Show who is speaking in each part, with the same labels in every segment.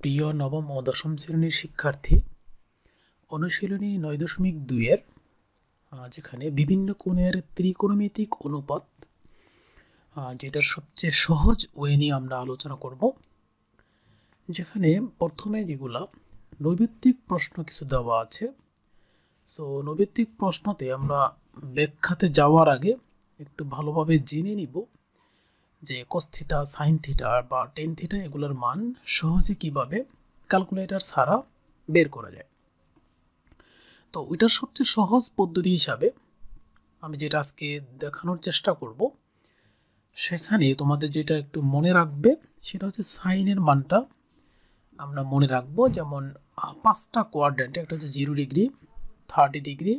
Speaker 1: প্রিয় নবম ও দশম শ্রেণীর শিক্ষার্থী অনুশীলনী নয় দশমিক দুইয়ের যেখানে বিভিন্ন কোণের ত্রিকোণমিতিক অনুপাত যেটার সবচেয়ে সহজ ওয়ে নিয়ে আমরা আলোচনা করব যেখানে প্রথমে যেগুলা নৈবিত্তিক প্রশ্ন কিছু দেওয়া আছে সো নৈবিত্তিক প্রশ্নতে আমরা ব্যাখ্যাতে যাওয়ার আগে একটু ভালোভাবে জেনে নিব যে কস্থিটা সাইন থিটা বা টেন থিটা এগুলোর মান সহজে কিভাবে ক্যালকুলেটার ছাড়া বের করা যায় তো ওইটার সবচেয়ে সহজ পদ্ধতি হিসাবে আমি যেটা আজকে দেখানোর চেষ্টা করব সেখানে তোমাদের যেটা একটু মনে রাখবে সেটা হচ্ছে সাইনের মানটা আমরা মনে রাখবো যেমন পাঁচটা কোয়ার্ডেন্ট একটা হচ্ছে zero degree thirty degree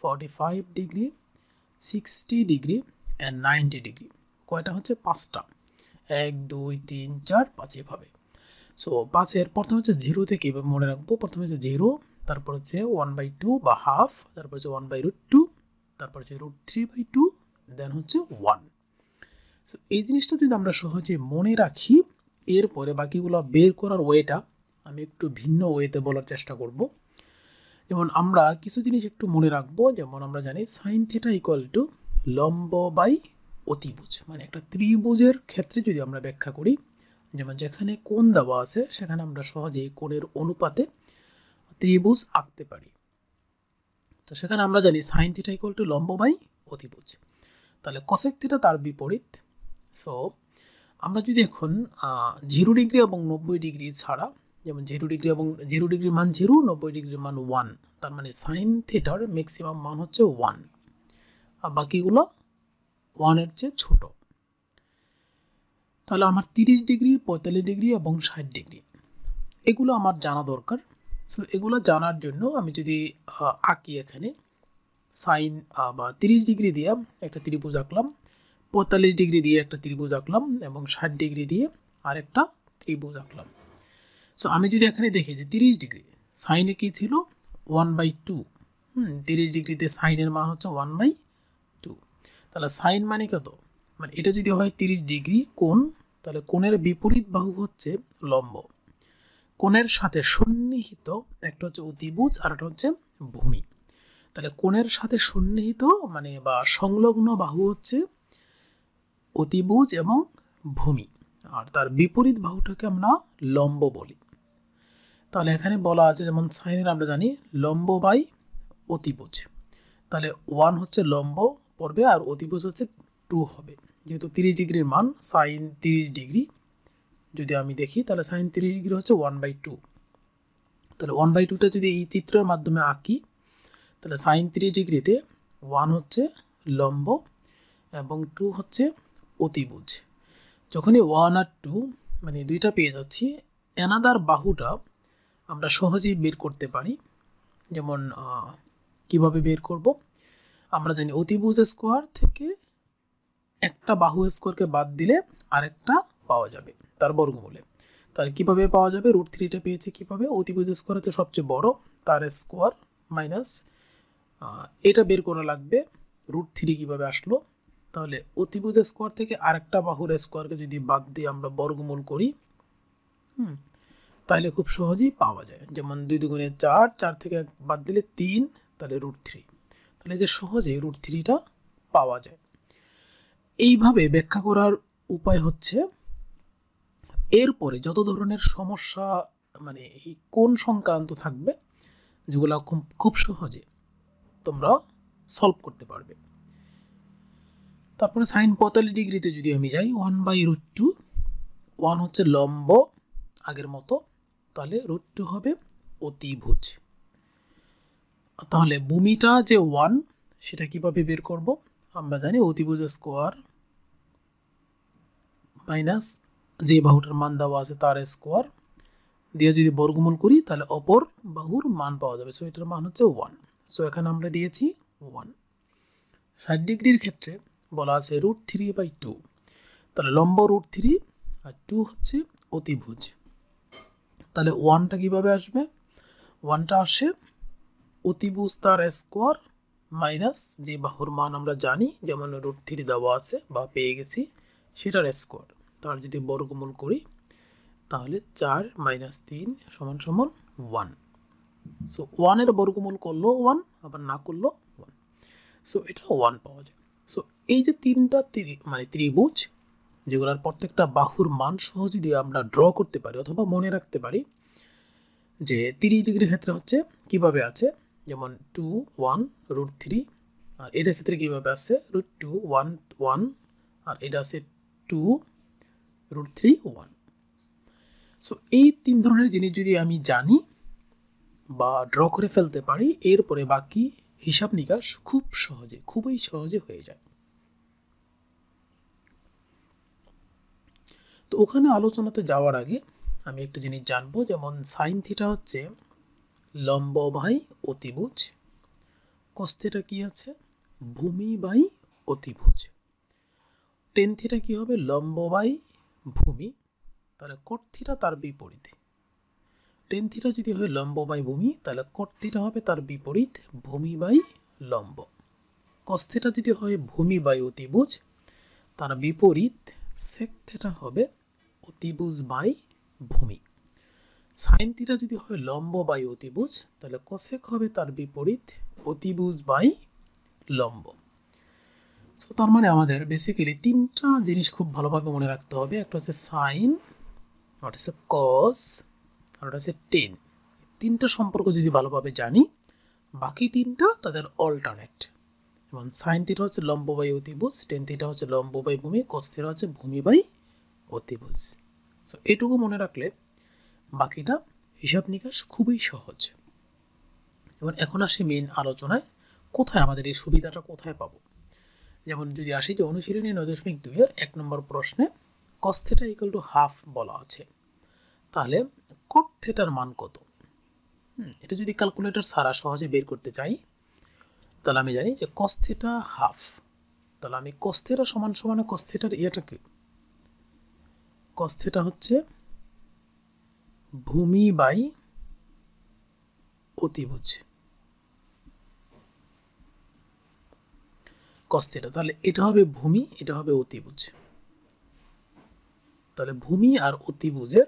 Speaker 1: forty five degree sixty degree and ninety degree কয়টা হচ্ছে পাঁচটা এক দুই তিন চার পাঁচ এভাবে সো পাঁচের প্রথমে হচ্ছে জিরো থেকে এভাবে মনে রাখবো প্রথমে হচ্ছে জিরো তারপর হচ্ছে ওয়ান বাই টু বা হাফ তারপর হচ্ছে ওয়ান বাই রুট টু তারপর হচ্ছে root three by two then হচ্ছে ওয়ান সো এই জিনিসটা যদি আমরা সহজে মনে রাখি এরপরে বাকিগুলো বের করার ওয়েটা আমি একটু ভিন্ন ওয়েতে বলার চেষ্টা করব যেমন আমরা কিছু জিনিস একটু মনে রাখবো যেমন আমরা জানি সাইন থিটা ইকুয়াল টু লম্ব বাই অতিভুজ মানে একটা ত্রিভুজের ক্ষেত্রে যদি আমরা ব্যাখ্যা করি যেমন যেখানে কোন দেওয়া আছে সেখানে আমরা সহজেই কোণের অনুপাতে ত্রিভুজ আঁকতে পারি তো সেখানে আমরা জানি সাইন থিটা ইকুয়াল টু লম্ব বাই অতিভুজ তাহলে কসেক থিটা তার বিপরীত সো আমরা যদি এখন জিরো ডিগ্রি এবং নব্বই ডিগ্রি ছাড়া যেমন জিরো ডিগ্রি এবং জিরো ডিগ্রির মান জিরো নব্বই ডিগ্রির মান ওয়ান তার মানে সাইন থিটার ম্যাক্সিমাম মান হচ্ছে ওয়ান আর বাকিগুলো ওয়ানের চেয়ে ছোট তাহলে আমার তিরিশ ডিগ্রি পঁয়তাল্লিশ ডিগ্রি এবং ষাট ডিগ্রি এগুলো আমার জানা দরকার সো এগুলো জানার জন্য আমি যদি আঁকি এখানে সাইন বা তিরিশ ডিগ্রি দিয়ে একটা ত্রিভুজ আঁকলাম পঁয়তাল্লিশ ডিগ্রি দিয়ে একটা ত্রিভুজ আঁকলাম এবং ষাট ডিগ্রি দিয়ে আরেকটা ত্রিভুজ আঁকলাম সো আমি যদি এখানে দেখি যে তিরিশ ডিগ্রি সাইনে কী ছিল ওয়ান বাই টু হুম তিরিশ ডিগ্রিতে সাইনের মান হচ্ছে ওয়ান বাই তাহলে সাইন মানে কত মানে এটা যদি হয় তিরিশ ডিগ্রি কোণ তাহলে কোণের বিপরীত বাহু হচ্ছে লম্ব কোণের সাথে সন্নিহিত একটা হচ্ছে অতিভুজ আর একটা হচ্ছে ভূমি তাহলে কোণের সাথে সন্নিহিত মানে বা সংলগ্ন বাহু হচ্ছে অতিবুজ এবং ভূমি আর তার বিপরীত বাহুটাকে আমরা লম্ব বলি তাহলে এখানে বলা আছে যেমন সাইনের আমরা জানি লম্ব বাই অতিবুজ তাহলে ওয়ান হচ্ছে লম্ব পড়বে আর অতিভুজ হচ্ছে টু হবে যেহেতু তিরিশ ডিগ্রির মান সাইন তিরিশ ডিগ্রি যদি আমি দেখি তাহলে সাইন তিরিশ ডিগ্রি হচ্ছে ওয়ান বাই টু তাহলে ওয়ান বাই টুটা যদি এই চিত্রের মাধ্যমে আঁকি তাহলে সাইন তিরিশ ডিগ্রিতে ওয়ান হচ্ছে লম্ব এবং টু হচ্ছে অতিভুজ যখনই ওয়ান আর টু মানে দুইটা পেয়ে যাচ্ছি এনাদার বাহুটা আমরা সহজেই বের করতে পারি যেমন কিভাবে বের করব আমরা জানি অতিভুজ স্কোয়ার থেকে একটা বাহু স্কোয়ারকে বাদ দিলে আরেকটা পাওয়া যাবে তার বর্গমূলে তার কিভাবে পাওয়া যাবে রুট থ্রিটা পেয়েছে কীভাবে অতিভুজ স্কোয়ার হচ্ছে সবচেয়ে বড় তার স্কোয়ার মাইনাস এটা বের করা লাগবে রুট থ্রি কীভাবে আসলো তাহলে অতিভুজ স্কোয়ার থেকে আরেকটা বাহুর স্কোয়ারকে যদি বাদ দিয়ে আমরা বর্গমূল করি হুম তাহলে খুব সহজেই পাওয়া যায় যেমন দুই দুগুণে চার চার থেকে বাদ দিলে তিন তাহলে রুট থ্রি তাহলে যে সহজে রুট থ্রিটা পাওয়া যায় এইভাবে ব্যাখ্যা করার উপায় হচ্ছে এরপরে যত ধরনের সমস্যা মানে এই কোন সংক্রান্ত থাকবে যেগুলো খুব সহজে তোমরা সলভ করতে পারবে তারপরে সাইন পঁয়তাল্লিশ ডিগ্রিতে যদি আমি যাই one by root two one হচ্ছে লম্ব আগের মতো তাহলে রুট টু হবে অতিভুজ তাহলে ভূমিটা যে ওয়ান সেটা কীভাবে বের করব আমরা জানি অতিভুজ স্কোয়ার মাইনাস যে বাহুটার মান দেওয়া আছে তার স্কোয়ার দিয়ে যদি বর্গমূল করি তাহলে অপর বাহুর মান পাওয়া যাবে সো এটার মান হচ্ছে ওয়ান সো এখানে আমরা দিয়েছি ওয়ান ষাট ডিগ্রির ক্ষেত্রে বলা আছে রুট থ্রি বাই টু তাহলে লম্ব রুট থ্রি আর টু হচ্ছে অতিভুজ তাহলে ওয়ানটা কীভাবে আসবে ওয়ানটা আসে অতিবুস্তার তার স্কোয়ার মাইনাস যে বাহুর মান আমরা জানি যেমন রুট থ্রি দেওয়া আছে বা পেয়ে গেছি সেটার স্কোয়ার তার যদি বর্গমূল করি তাহলে চার মাইনাস তিন সমান সমান ওয়ান সো ওয়ানের বর্গমূল করলো ওয়ান আবার না করলো ওয়ান সো এটা ওয়ান পাওয়া যায় সো এই যে তিনটা মানে ত্রিভুজ যেগুলোর প্রত্যেকটা বাহুর মান সহ যদি আমরা ড্র করতে পারি অথবা মনে রাখতে পারি যে তিরিশ ডিগ্রির ক্ষেত্রে হচ্ছে কিভাবে আছে যেমন টু ওয়ান রুট থ্রি আর এটার ক্ষেত্রে কীভাবে আছে রুট টু ওয়ান ওয়ান আর এটা আছে two root three one so এই তিন ধরনের জিনিস যদি আমি জানি বা ড্র করে ফেলতে পারি এরপরে বাকি হিসাব নিকাশ খুব সহজে খুবই সহজে হয়ে যায় তো ওখানে আলোচনাতে যাওয়ার আগে আমি একটা জিনিস জানবো যেমন সাইন থিটা হচ্ছে লম্ব বাই অতিভুজ কস্তেটা থিটা কি আছে ভূমি বাই অতিভুজ টেন থিটা কি হবে লম্ব বাই ভূমি তাহলে কর্থিটা তার বিপরীত টেন্থিটা যদি হয় লম্ব বাই ভূমি তাহলে কট হবে তার বিপরীত ভূমি বাই লম্ব কস্তেটা যদি হয় ভূমি বাই অতিভুজ তার বিপরীত সেক হবে অতিভুজ বাই ভূমি সাইন থিটা যদি হয় লম্ব বাই অতিভুজ তাহলে কোসেক হবে তার বিপরীত অতিভুজ বাই লম্ব সো তার মানে আমাদের বেসিক্যালি তিনটা জিনিস খুব ভালোভাবে মনে রাখতে হবে একটা হচ্ছে সাইন আর হচ্ছে কস আর ওটা হচ্ছে টেন তিনটা সম্পর্ক যদি ভালোভাবে জানি বাকি তিনটা তাদের অল্টারনেট এবং সাইন থিটা হচ্ছে লম্ব বাই অতিভুজ টেন থিটা হচ্ছে লম্ব বাই ভূমি কস থিটা হচ্ছে ভূমি বাই অতিভুজ সো এটুকু মনে রাখলে বাকিটা হিসাব নিকাশ খুবই সহজ এবার এখন আসি মেন আলোচনায় কোথায় আমাদের এই সুবিধাটা কোথায় পাবো যেমন যদি আসি যে অনুশীলনী নয় দশমিক এর এক নম্বর প্রশ্নে কস্থেটা ইকুয়াল টু হাফ বলা আছে তাহলে কোট থেটার মান কত এটা যদি ক্যালকুলেটর সারা সহজে বের করতে চাই তাহলে আমি জানি যে কস্থেটা হাফ তাহলে আমি কস্থেটা সমান সমানে কস্থেটার ইয়েটা কি কস্থেটা হচ্ছে ভূমি বাই অতিভুজ কস্তেটা তাহলে এটা হবে ভূমি এটা হবে অতিভুজ তাহলে ভূমি আর অতিভুজের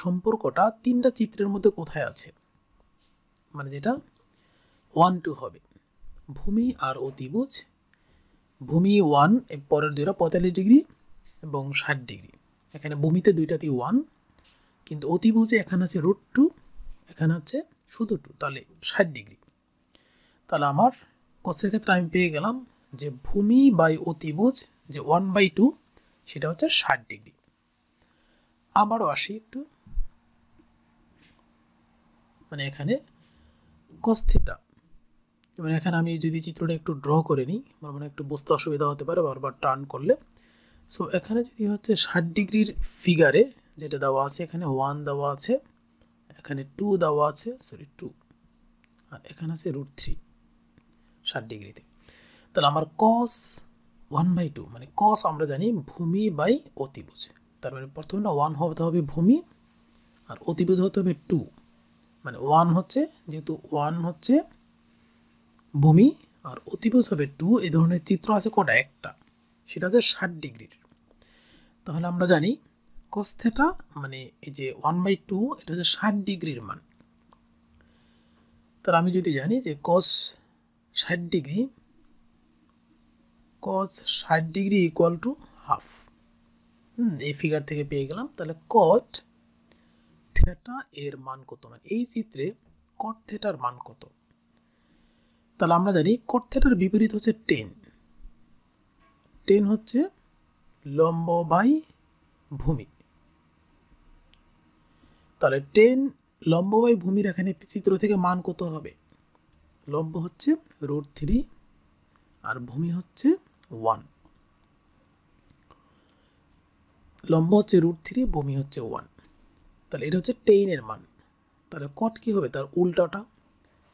Speaker 1: সম্পর্কটা তিনটা চিত্রের মধ্যে কোথায় আছে মানে যেটা ওয়ান টু হবে ভূমি আর অতিভুজ ভূমি ওয়ান পরের দুইটা পঁয়তাল্লিশ ডিগ্রি এবং ষাট ডিগ্রি এখানে ভূমিতে দুইটাতেই ওয়ান কিন্তু অতিভুজে এখানে আছে রুট টু এখানে আছে শুধু টু তাহলে ষাট ডিগ্রি তাহলে আমার কষের ক্ষেত্রে আমি পেয়ে গেলাম যে ভূমি বাই অতিভুজ যে ওয়ান বাই টু সেটা হচ্ছে ষাট ডিগ্রি আবারও আসি একটু মানে এখানে কস্থিটা মানে এখানে আমি যদি চিত্রটা একটু ড্র করে নিই আমার মানে একটু বুঝতে অসুবিধা হতে পারে বারবার টার্ন করলে সো এখানে যদি হচ্ছে ষাট ডিগ্রির ফিগারে যেটা দেওয়া আছে এখানে ওয়ান দেওয়া আছে এখানে টু দেওয়া আছে সরি টু আর এখানে আছে রুট থ্রি ষাট ডিগ্রিতে তাহলে আমার কস ওয়ান বাই টু মানে কস আমরা জানি ভূমি বাই অতিভুজ তার মানে প্রথমে না ওয়ান হতে হবে ভূমি আর অতিভুজ হতে হবে টু মানে ওয়ান হচ্ছে যেহেতু ওয়ান হচ্ছে ভূমি আর অতিভুজ হবে টু এই ধরনের চিত্র আছে কটা একটা সেটা আছে ষাট ডিগ্রির তাহলে আমরা জানি কস মানে এই যে ওয়ান বাই টু এটা হচ্ছে ষাট ডিগ্রির মান তার আমি যদি জানি যে কস ষাট ডিগ্রি কস ষাট ডিগ্রি ইকুয়াল টু হাফ এই ফিগার থেকে পেয়ে গেলাম তাহলে কট থেটা এর মান কত মানে এই চিত্রে কট থেটার মান কত তাহলে আমরা জানি কট থেটার বিপরীত হচ্ছে টেন টেন হচ্ছে লম্ব বাই ভূমি তাহলে টেন লম্বময় ভূমির এখানে চিত্র থেকে মান কত হবে লম্ব হচ্ছে রুট থ্রি আর ভূমি হচ্ছে ওয়ান লম্ব হচ্ছে রুট থ্রি ভূমি হচ্ছে ওয়ান তাহলে এটা হচ্ছে টেনের মান তাহলে কট কি হবে তার উল্টাটা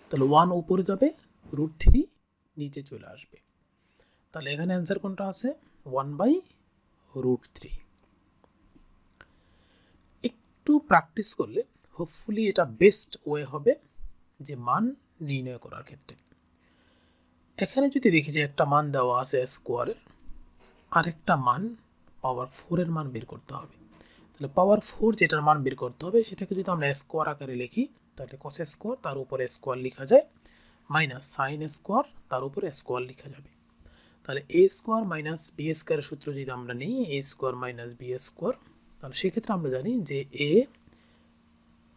Speaker 1: তাহলে ওয়ান উপরে যাবে রুট থ্রি নিচে চলে আসবে তাহলে এখানে অ্যান্সার কোনটা আছে ওয়ান বাই রুট থ্রি একটু প্র্যাকটিস করলে হোপফুলি এটা বেস্ট ওয়ে হবে যে মান নির্ণয় করার ক্ষেত্রে এখানে যদি দেখি যে একটা মান দেওয়া আছে স্কোয়ারের আরেকটা মান পাওয়ার ফোরের মান বের করতে হবে তাহলে পাওয়ার ফোর যেটার মান বের করতে হবে সেটাকে যদি আমরা স্কোয়ার আকারে লিখি তাহলে কস স্কোয়ার তার উপরে স্কোয়ার লেখা যায় মাইনাস সাইন স্কোয়ার তার উপরে স্কোয়ার লেখা যাবে তাহলে A square minus B square সূত্র যদি আমরা নিই A square minus B square তাহলে সেক্ষেত্রে আমরা জানি যে এ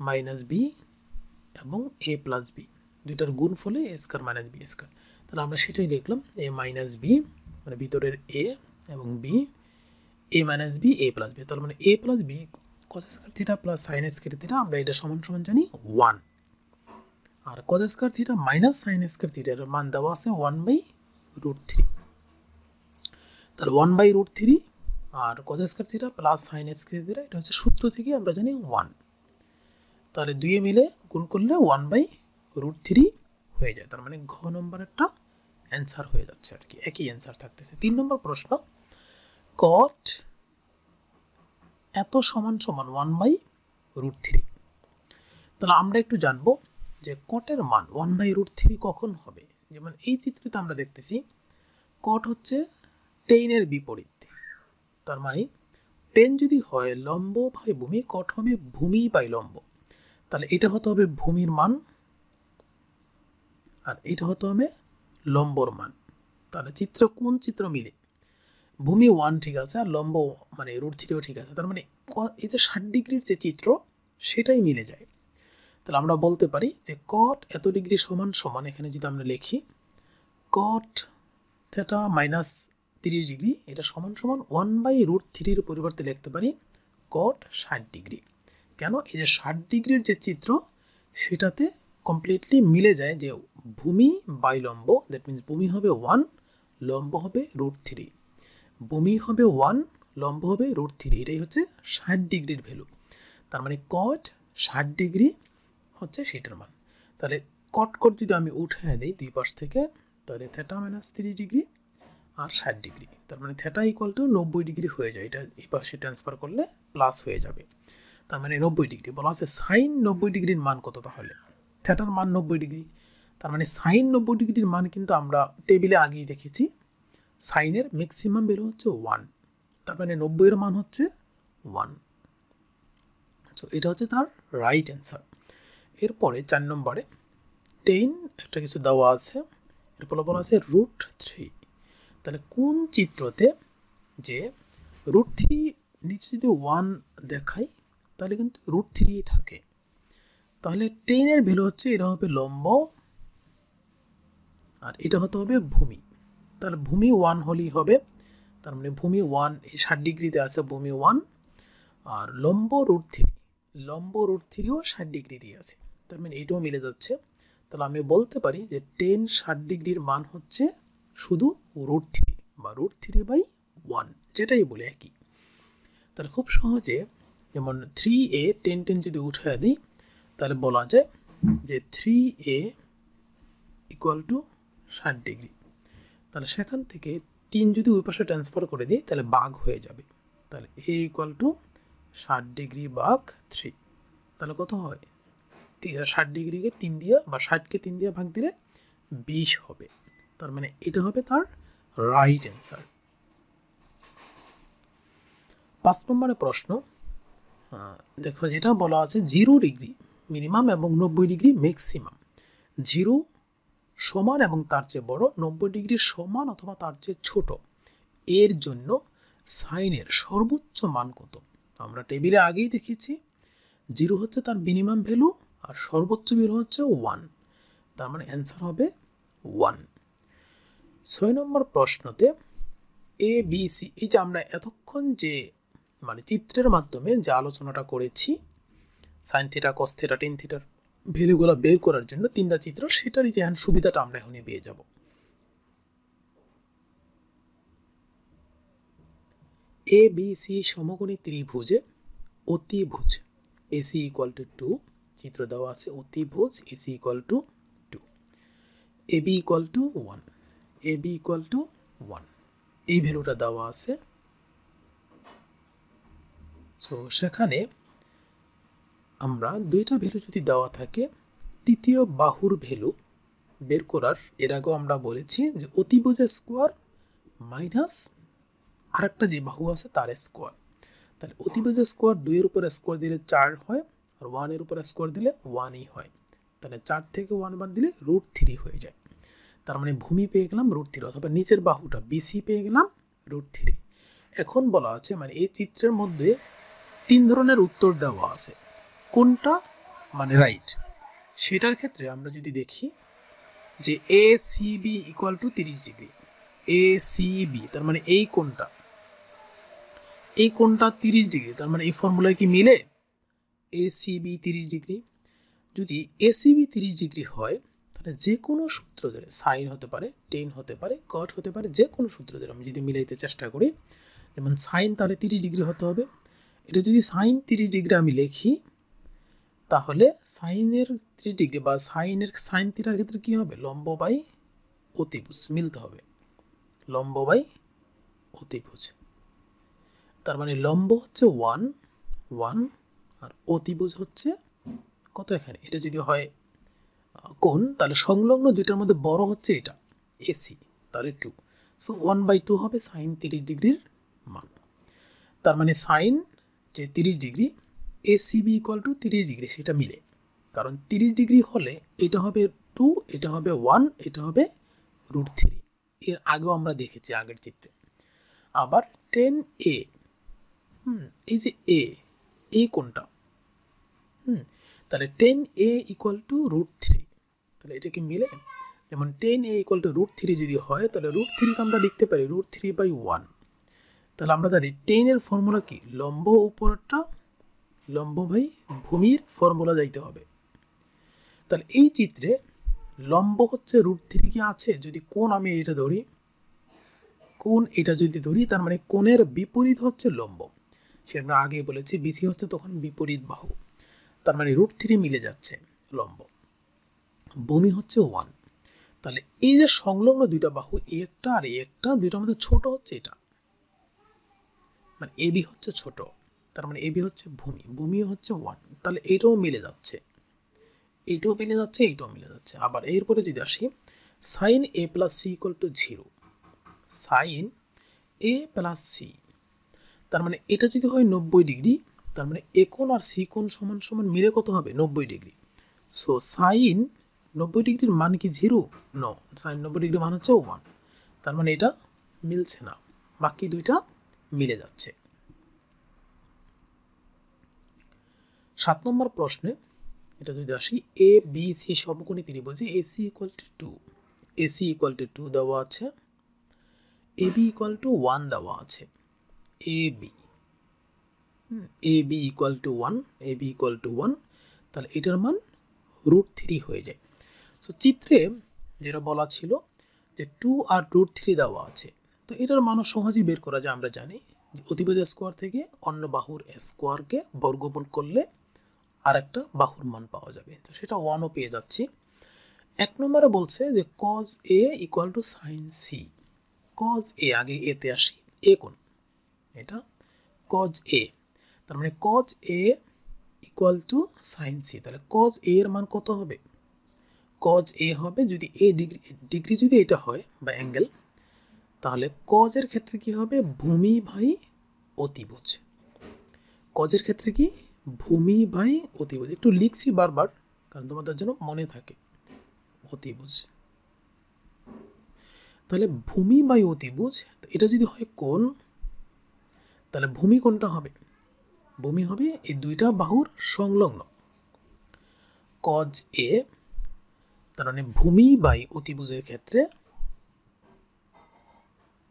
Speaker 1: মাইনাস বি এবং এ প্লাস বি দুইটার গুণ ফলে A square minus B square তাহলে আমরা সেটাই লিখলাম এ মাইনাস বি মানে ভিতরের এ এবং B A minus B A plus B তাহলে মানে A plus B cos square theta plus sine square theta আমরা এটা সমান সমান জানি ওয়ান আর cos square theta minus sine square থিটার মান দেওয়া আছে ওয়ান বাই রুট থ্রি তাহলে ওয়ান বাই রুট থ্রি আর কজ থিটা প্লাস সাইন কে থিটা এটা হচ্ছে সূত্র থেকে আমরা জানি ওয়ান তাহলে দুইয়ে মিলে গুণ করলে ওয়ান বাই রুট থ্রি হয়ে যায় তার মানে ঘ নম্বরেরটা অ্যান্সার হয়ে যাচ্ছে আর কি একই অ্যান্সার থাকতেছে তিন নম্বর প্রশ্ন কট এত সমান সমান ওয়ান বাই রুট থ্রি তাহলে আমরা একটু জানবো যে কটের মান ওয়ান বাই রুট থ্রি কখন হবে যেমন এই চিত্রটা আমরা দেখতেছি কট হচ্ছে টেইনের বিপরীত তার মানে টেন যদি হয় লম্ব ভাই ভূমি কঠমে ভূমি বাই লম্ব তাহলে এটা হতে হবে ভূমির মান আর এটা হতে হবে লম্বর মান তাহলে চিত্র কোন চিত্র মিলে ভূমি ওয়ান ঠিক আছে আর লম্ব মানে রুট থ্রিও ঠিক আছে তার মানে এই যে ষাট ডিগ্রির যে চিত্র সেটাই মিলে যায় তাহলে আমরা বলতে পারি যে কট এত ডিগ্রি সমান সমান এখানে যদি আমরা লিখি কট থেটা মাইনাস তিরিশ ডিগ্রি এটা সমান সমান ওয়ান বাই রুট থ্রির পরিবর্তে লিখতে পারি কট ষাট ডিগ্রি কেন এই যে ষাট ডিগ্রির যে চিত্র সেটাতে কমপ্লিটলি মিলে যায় যে ভূমি বাই লম্ব দ্যাট মিনস ভূমি হবে ওয়ান লম্ব হবে রুট থ্রি ভূমি হবে ওয়ান লম্ব হবে রুট থ্রি এটাই হচ্ছে ষাট ডিগ্রির ভ্যালু তার মানে কট ষাট ডিগ্রি হচ্ছে সেটার মান তাহলে কট কট যদি আমি উঠায় দিই দুই পাশ থেকে তাহলে থেটা মাইনাস থ্রি ডিগ্রি আর ষাট ডিগ্রি তার মানে থেটা ইকুয়াল টু নব্বই ডিগ্রি হয়ে যায় এটা এই পাশে ট্রান্সফার করলে প্লাস হয়ে যাবে তার মানে নব্বই ডিগ্রি বলা আছে সাইন নব্বই ডিগ্রির মান কত তাহলে থেটার মান নব্বই ডিগ্রি তার মানে সাইন নব্বই ডিগ্রির মান কিন্তু আমরা টেবিলে আগেই দেখেছি সাইনের ম্যাক্সিমাম বেরো হচ্ছে ওয়ান তার মানে নব্বইয়ের মান হচ্ছে ওয়ান সো এটা হচ্ছে তার রাইট অ্যান্সার এরপরে চার নম্বরে টেন একটা কিছু দেওয়া আছে এরপরে বলা আছে রুট থ্রি তাহলে কোন চিত্রতে যে রুট থ্রি নিচে যদি ওয়ান দেখাই তাহলে কিন্তু রুট থ্রি থাকে তাহলে টেনের ভ্যালু হচ্ছে এটা হবে লম্ব আর এটা হতে হবে ভূমি তাহলে ভূমি ওয়ান হলেই হবে তার মানে ভূমি ওয়ান এই ষাট ডিগ্রিতে আছে ভূমি ওয়ান আর লম্ব রুট থ্রি লম্ব রুট থ্রিও ষাট ডিগ্রিতেই আছে তার মানে এটাও মিলে যাচ্ছে তাহলে আমি বলতে পারি যে টেন ষাট ডিগ্রির মান হচ্ছে শুধু রুট থ্রি বা রুট থ্রি বাই ওয়ান যেটাই বলে একই তাহলে খুব সহজে যেমন থ্রি এ টেন টেন যদি উঠে দিই তাহলে বলা যায় যে থ্রি এ ইকুয়াল টু ষাট ডিগ্রি তাহলে সেখান থেকে তিন যদি ওই পাশে ট্রান্সফার করে দিই তাহলে বাঘ হয়ে যাবে তাহলে এ ইকুয়াল টু ষাট ডিগ্রি বাঘ থ্রি তাহলে কত হয় ষাট ডিগ্রিকে তিন দিয়ে বা ষাটকে তিন দিয়ে ভাগ দিলে বিশ হবে তার মানে এটা হবে তার রাইট অ্যান্সার পাঁচ নম্বরের প্রশ্ন দেখো যেটা বলা আছে জিরো ডিগ্রি মিনিমাম এবং নব্বই ডিগ্রি ম্যাক্সিমাম জিরো সমান এবং তার চেয়ে বড় নব্বই ডিগ্রি সমান অথবা তার চেয়ে ছোট এর জন্য সাইনের সর্বোচ্চ মান কত আমরা টেবিলে আগেই দেখেছি জিরো হচ্ছে তার মিনিমাম ভ্যালু আর সর্বোচ্চ ভ্যালু হচ্ছে ওয়ান তার মানে অ্যান্সার হবে ওয়ান ছয় নম্বর প্রশ্নতে এ বি সি এই যে আমরা এতক্ষণ যে মানে চিত্রের মাধ্যমে যে আলোচনাটা করেছি সাইন থিটা কস্থিটা টেন থিটার ভ্যালুগুলো বের করার জন্য তিনটা চিত্র সেটারই যে হ্যান সুবিধাটা আমরা এখন পেয়ে যাব এ বি সি সমকোণী ত্রিভুজে অতিভুজ এসি ইকুয়াল টু টু চিত্র দেওয়া আছে অতিভুজ A C equal to two B equal to one A B equal to one এই ভ্যালুটা দেওয়া আছে সো সেখানে আমরা দুইটা ভ্যালু যদি দেওয়া থাকে তৃতীয় বাহুর ভ্যালু বের করার এর আগেও আমরা বলেছি যে অতিভুজের স্কোয়ার মাইনাস আরেকটা যে বাহু আছে তার স্কোয়ার তাহলে অতিভুজের স্কোয়ার দুইয়ের উপরে স্কোয়ার দিলে চার হয় আর ওয়ানের উপরে স্কোয়ার দিলে ওয়ানই হয় তাহলে চার থেকে ওয়ান বাদ দিলে রুট থ্রি হয়ে যায় তার মানে ভূমি পেয়ে গেলাম রুট থ্রি অথবা নিচের বাহুটা বিসি পেয়ে গেলাম রুট থ্রি এখন বলা আছে মানে এই চিত্রের মধ্যে তিন ধরনের উত্তর দেওয়া আছে কোনটা মানে রাইট সেটার ক্ষেত্রে আমরা যদি দেখি যে A C B equal to তিরিশ ডিগ্রি এ সি বি তার মানে এই কোনটা এই কোনটা তিরিশ ডিগ্রি তার মানে এই ফর্মুলায় কি মিলে এ সি বি তিরিশ ডিগ্রি যদি এ সি বি তিরিশ ডিগ্রি হয় এটা মানে যে কোনো সূত্র ধরে সাইন হতে পারে টেন হতে পারে কট হতে পারে যে কোনো সূত্র ধরে আমি যদি মিলাইতে চেষ্টা করি যেমন সাইন তাহলে তিরিশ ডিগ্রি হতে হবে এটা যদি সাইন তিরিশ ডিগ্রি আমি লিখি তাহলে সাইনের তিরিশ ডিগ্রি বা সাইনের সাইন তিরার ক্ষেত্রে কী হবে লম্ব বাই অতিভুজ মিলতে হবে লম্ব বাই অতিভুজ তার মানে লম্ব হচ্ছে ওয়ান ওয়ান আর অতিভুজ হচ্ছে কত এখানে এটা যদি হয় কোন তাহলে সংলগ্ন দুইটার মধ্যে বড় হচ্ছে এটা এসি তাহলে two so one by two হবে সাইন তিরিশ ডিগ্রির মান তার মানে সাইন যে তিরিশ ডিগ্রি এসিবি ইকুয়াল টু তিরিশ ডিগ্রি সেটা মিলে কারণ তিরিশ ডিগ্রি হলে এটা হবে টু এটা হবে ওয়ান এটা হবে রুট থ্রি এর আগেও আমরা দেখেছি আগের চিত্রে আবার টেন এ হুম এই যে এ এ কোনটা হুম তাহলে tan A equal to root three তাহলে এটা কি মিলে যেমন tan A equal to root three যদি হয় তাহলে রুট থ্রিকে আমরা লিখতে পারি রুট থ্রি বাই ওয়ান তাহলে আমরা জানি টেনের ফর্মুলা কি লম্ব উপরটা লম্ব ভাই ভূমির ফর্মুলা যাইতে হবে তাহলে এই চিত্রে লম্ব হচ্ছে রুট থ্রি কি আছে যদি কোন আমি এটা ধরি কোন এটা যদি ধরি তার মানে কোণের বিপরীত হচ্ছে লম্ব সে আমরা আগে বলেছি বিসি হচ্ছে তখন বিপরীত বাহু তার মানে রুট থ্রি মিলে যাচ্ছে লম্ব বমি হচ্ছে ওয়ান তাহলে এই যে সংলগ্ন দুইটা বাহু একটা আর একটা দুইটার মধ্যে ছোট হচ্ছে এটা মানে এবি হচ্ছে ছোট তার মানে এবি হচ্ছে ভূমি ভূমি হচ্ছে ওয়ান তাহলে এইটাও মিলে যাচ্ছে এইটাও মিলে যাচ্ছে এইটাও মিলে যাচ্ছে আবার এরপরে যদি আসি sine A plus C equal to zero sine A plus C তার মানে এটা যদি হয় নব্বই ডিগ্রি তার মানে এ কোণ আর সি কোণ সমান সমান মিলে কত হবে নব্বই ডিগ্রি সো সাইন নব্বই ডিগ্রির মান কি জিরো ন সাইন নব্বই ডিগ্রি মান হচ্ছে ওয়ান তার মানে এটা মিলছে না বাকি দুইটা মিলে যাচ্ছে সাত নম্বর প্রশ্নে এটা যদি আসি এ বি সি সমকোণী ত্রিভুজে A C equal to two A C equal to two দেওয়া আছে A B equal to one দেওয়া আছে A B A B equal to one A B equal to one তাহলে এটার মান রুট থ্রি হয়ে যায় সো চিত্রে যেটা বলা ছিল যে টু আর রুট থ্রি দেওয়া আছে তো এটার মানও সহজেই বের করা যায় আমরা জানি অতিবেদ স্কোয়ার থেকে অন্য বাহুর স্কোয়ারকে বর্গমূল করলে আর একটা বাহুর মান পাওয়া যাবে তো সেটা ওয়ানও পেয়ে যাচ্ছি এক নম্বরে বলছে যে cos A equal to sine C cos A আগে এতে আসি এ কোন এটা কজ এ তার মানে cos A equal to sine C তাহলে কজ এ এর মান কত হবে কজ এ হবে যদি এ ডিগ্রি ডিগ্রি যদি এটা হয় বা অ্যাঙ্গেল তাহলে কজের ক্ষেত্রে কি হবে ভূমি ভাই অতিভুজ কজের ক্ষেত্রে কি ভূমি ভাই অতিভুজ একটু লিখছি বারবার কারণ তোমাদের যেন মনে থাকে অতিভুজ তাহলে ভূমি বাই অতিভুজ এটা যদি হয় কোন তাহলে ভূমি কোনটা হবে ভূমি হবে এই দুইটা বাহুর সংলগ্ন কজ এ তার মানে ভূমি বাই অতিভুজের ক্ষেত্রে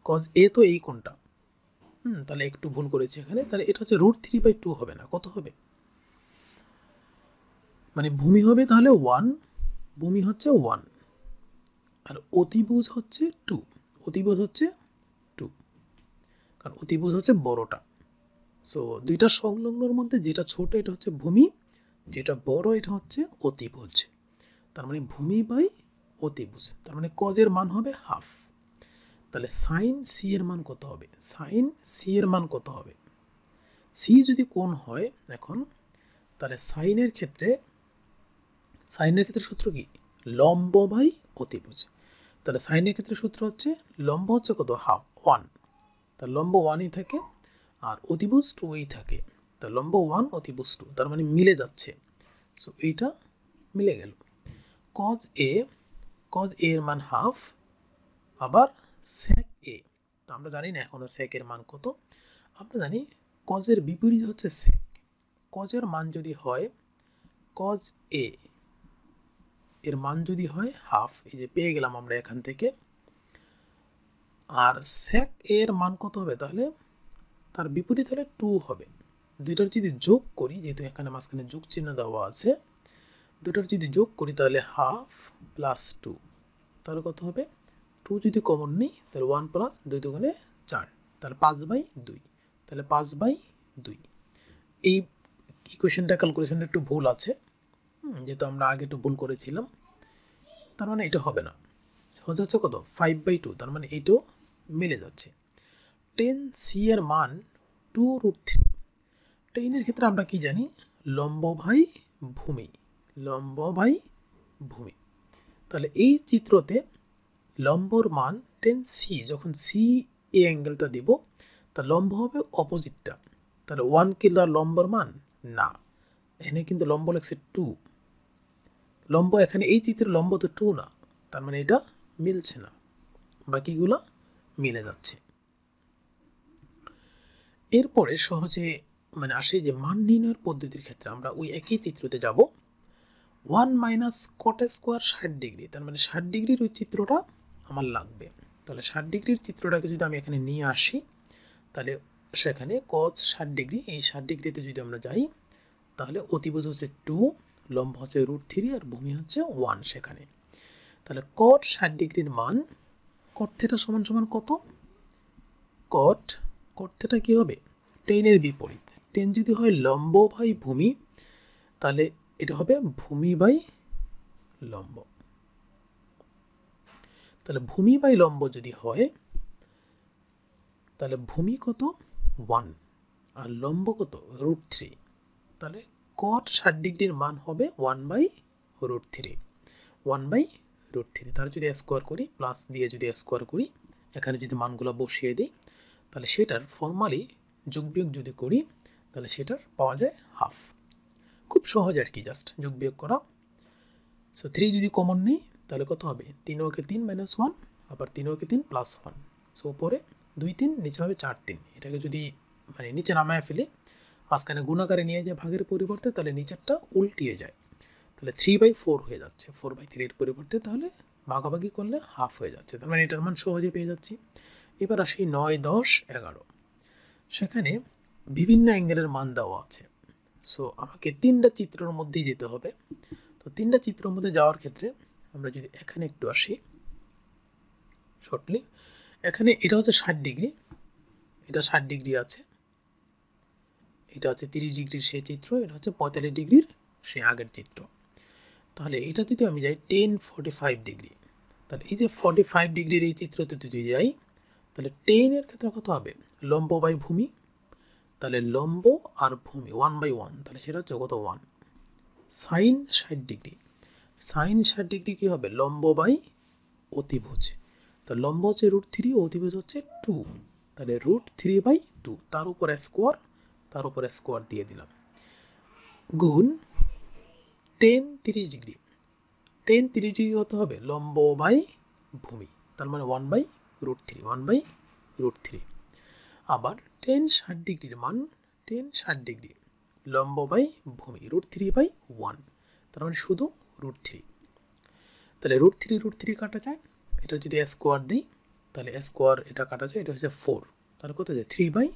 Speaker 1: কজ এ তো এই কোনটা হুম তাহলে একটু ভুল করেছি এখানে তাহলে এটা হচ্ছে রুট থ্রি বাই টু হবে না কত হবে মানে ভূমি হবে তাহলে ওয়ান ভূমি হচ্ছে ওয়ান আর অতিভুজ হচ্ছে টু অতিভুজ হচ্ছে টু কারণ অতিভুজ হচ্ছে বড়টা সো দুইটা সংলগ্নর মধ্যে যেটা ছোট এটা হচ্ছে ভূমি যেটা বড় এটা হচ্ছে অতিভুজ তার মানে ভূমি বাই অতিভুজ তার মানে কজের মান হবে হাফ তাহলে সাইন সি এর মান কত হবে সাইন সি এর মান কত হবে সি যদি কোন হয় এখন তাহলে সাইনের ক্ষেত্রে সাইনের ক্ষেত্রে সূত্র কি লম্ব বাই অতিভুজ তাহলে সাইনের ক্ষেত্রে সূত্র হচ্ছে লম্ব হচ্ছে কত হাফ ওয়ান তার লম্ব ওয়ানই থাকে আর অতিভুজ টুই থাকে তার লম্ব ওয়ান অতিভুজ টু তার মানে মিলে যাচ্ছে সো এইটা মিলে গেল কজ এ কজ এ এর মান হাফ আবার sec এ তো আমরা জানি না sec এর মান কত আমরা জানি কজের বিপরীত হচ্ছে cos কজের মান যদি হয় কজ এ এর মান যদি হয় হাফ এই যে পেয়ে গেলাম আমরা এখান থেকে আর a এর মান কত হবে তাহলে তার বিপরীত হলে টু হবে দুইটার যদি যোগ করি যেহেতু এখানে মাঝখানে যোগ চিহ্ন দেওয়া আছে দুটার যদি যোগ করি তাহলে হাফ প্লাস টু তাহলে কত হবে টু যদি কমন নেই তাহলে ওয়ান প্লাস দুই দুগুণে চার তাহলে পাঁচ বাই দুই তাহলে পাঁচ বাই দুই এই ইকুয়েশনটা ক্যালকুলেশনটা একটু ভুল আছে যেহেতু আমরা আগে একটু ভুল করেছিলাম তার মানে এটা হবে না যাচ্ছে কত ফাইভ বাই টু তার মানে এইটাও মিলে যাচ্ছে টেন সি এর মান টু রুট থ্রি টেনের ক্ষেত্রে আমরা কি জানি লম্ব ভাই ভূমি লম্ব বাই ভূমি তাহলে এই চিত্রতে লম্বর মান টেন সি যখন সি এ অ্যাঙ্গেলটা দিব তা লম্ব হবে অপোজিটটা তাহলে ওয়ান কি তার লম্বর মান না এখানে কিন্তু লম্ব লাগছে টু লম্ব এখানে এই চিত্রের লম্ব তো টু না তার মানে এটা মিলছে না বাকিগুলো মিলে যাচ্ছে এরপরে সহজে মানে আসে যে মান নির্ণয়ের পদ্ধতির ক্ষেত্রে আমরা ওই একই চিত্রতে যাব ওয়ান মাইনাস কট স্কোয়ার ষাট ডিগ্রি তার মানে ষাট ডিগ্রির ওই চিত্রটা আমার লাগবে তাহলে ষাট ডিগ্রির চিত্রটাকে যদি আমি এখানে নিয়ে আসি তাহলে সেখানে কচ ষাট ডিগ্রি এই ষাট ডিগ্রিতে যদি আমরা যাই তাহলে অতিভুজ হচ্ছে টু লম্ব হচ্ছে রুট থ্রি আর ভূমি হচ্ছে ওয়ান সেখানে তাহলে কট ষাট ডিগ্রির মান কট সমান সমান কত কট কট থেটা কী হবে টেনের বিপরীত টেন যদি হয় লম্ব ভাই ভূমি তাহলে এটা হবে ভূমি বাই লম্ব তাহলে ভূমি বাই লম্ব যদি হয় তাহলে ভূমি কত ওয়ান আর লম্ব কত রুট থ্রি তাহলে কট ষাট ডিগ্রির মান হবে one by root three one by root three তাহলে যদি স্কোয়ার করি প্লাস দিয়ে যদি স্কোয়ার করি এখানে যদি মানগুলো বসিয়ে দিই তাহলে সেটার ফর্মালি যোগ বিয়োগ যদি করি তাহলে সেটার পাওয়া যায় হাফ খুব সহজ আর কি জাস্ট যোগ বিয়োগ করা সো থ্রি যদি কমন নেই তাহলে কত হবে তিন ওকে তিন মাইনাস ওয়ান আবার তিন ওকে তিন প্লাস ওয়ান সো উপরে দুই তিন নিচে হবে চার তিন এটাকে যদি মানে নিচে নামায় ফেলি মাঝখানে গুণাকারে নিয়ে যায় ভাগের পরিবর্তে তাহলে নিচেরটা উল্টিয়ে যায় তাহলে থ্রি বাই ফোর হয়ে যাচ্ছে ফোর বাই থ্রির পরিবর্তে তাহলে ভাগাভাগি করলে হাফ হয়ে যাচ্ছে তার মানে এটার মান সহজে পেয়ে যাচ্ছি এবার আসি নয় দশ এগারো সেখানে বিভিন্ন অ্যাঙ্গেলের মান দেওয়া আছে সো আমাকে তিনটা চিত্রর মধ্যেই যেতে হবে তো তিনটা চিত্রর মধ্যে যাওয়ার ক্ষেত্রে আমরা যদি এখানে একটু আসি শর্টলি এখানে এটা হচ্ছে ষাট ডিগ্রি এটা ষাট ডিগ্রি আছে এটা হচ্ছে তিরিশ ডিগ্রির সে চিত্র এটা হচ্ছে পঁয়তাল্লিশ ডিগ্রির সে আগের চিত্র তাহলে এটা যদি আমি যাই টেন ফর্টি ফাইভ ডিগ্রি তাহলে এই যে ফর্টি ফাইভ ডিগ্রির এই চিত্রতে যদি যাই তাহলে টেনের ক্ষেত্রে কত হবে লম্ব ভূমি তাহলে লম্ব আর ভূমি ওয়ান বাই ওয়ান তাহলে সেটা হচ্ছে কত ওয়ান সাইন ষাট ডিগ্রি সাইন ষাট ডিগ্রি কী হবে লম্ব বাই অতিভুজ তো লম্ব হচ্ছে রুট থ্রি অতিভুজ হচ্ছে টু তাহলে রুট থ্রি বাই টু তার উপর স্কোয়ার তার উপর স্কোয়ার দিয়ে দিলাম গুণ টেন তিরিশ ডিগ্রি টেন তিরিশ ডিগ্রি হতে হবে লম্ব বাই ভূমি তার মানে one by root three one by root three আবার টেন ষাট ডিগ্রির মান টেন ষাট ডিগ্রি লম্ব বাই ভূমি রুট থ্রি বাই ওয়ান তার মানে শুধু রুট থ্রি তাহলে রুট থ্রি রুট থ্রি কাটা যায় এটা যদি স্কোয়ার দিই তাহলে স্কোয়ার এটা কাটা যায় এটা হচ্ছে ফোর তাহলে কত যায় থ্রি বাই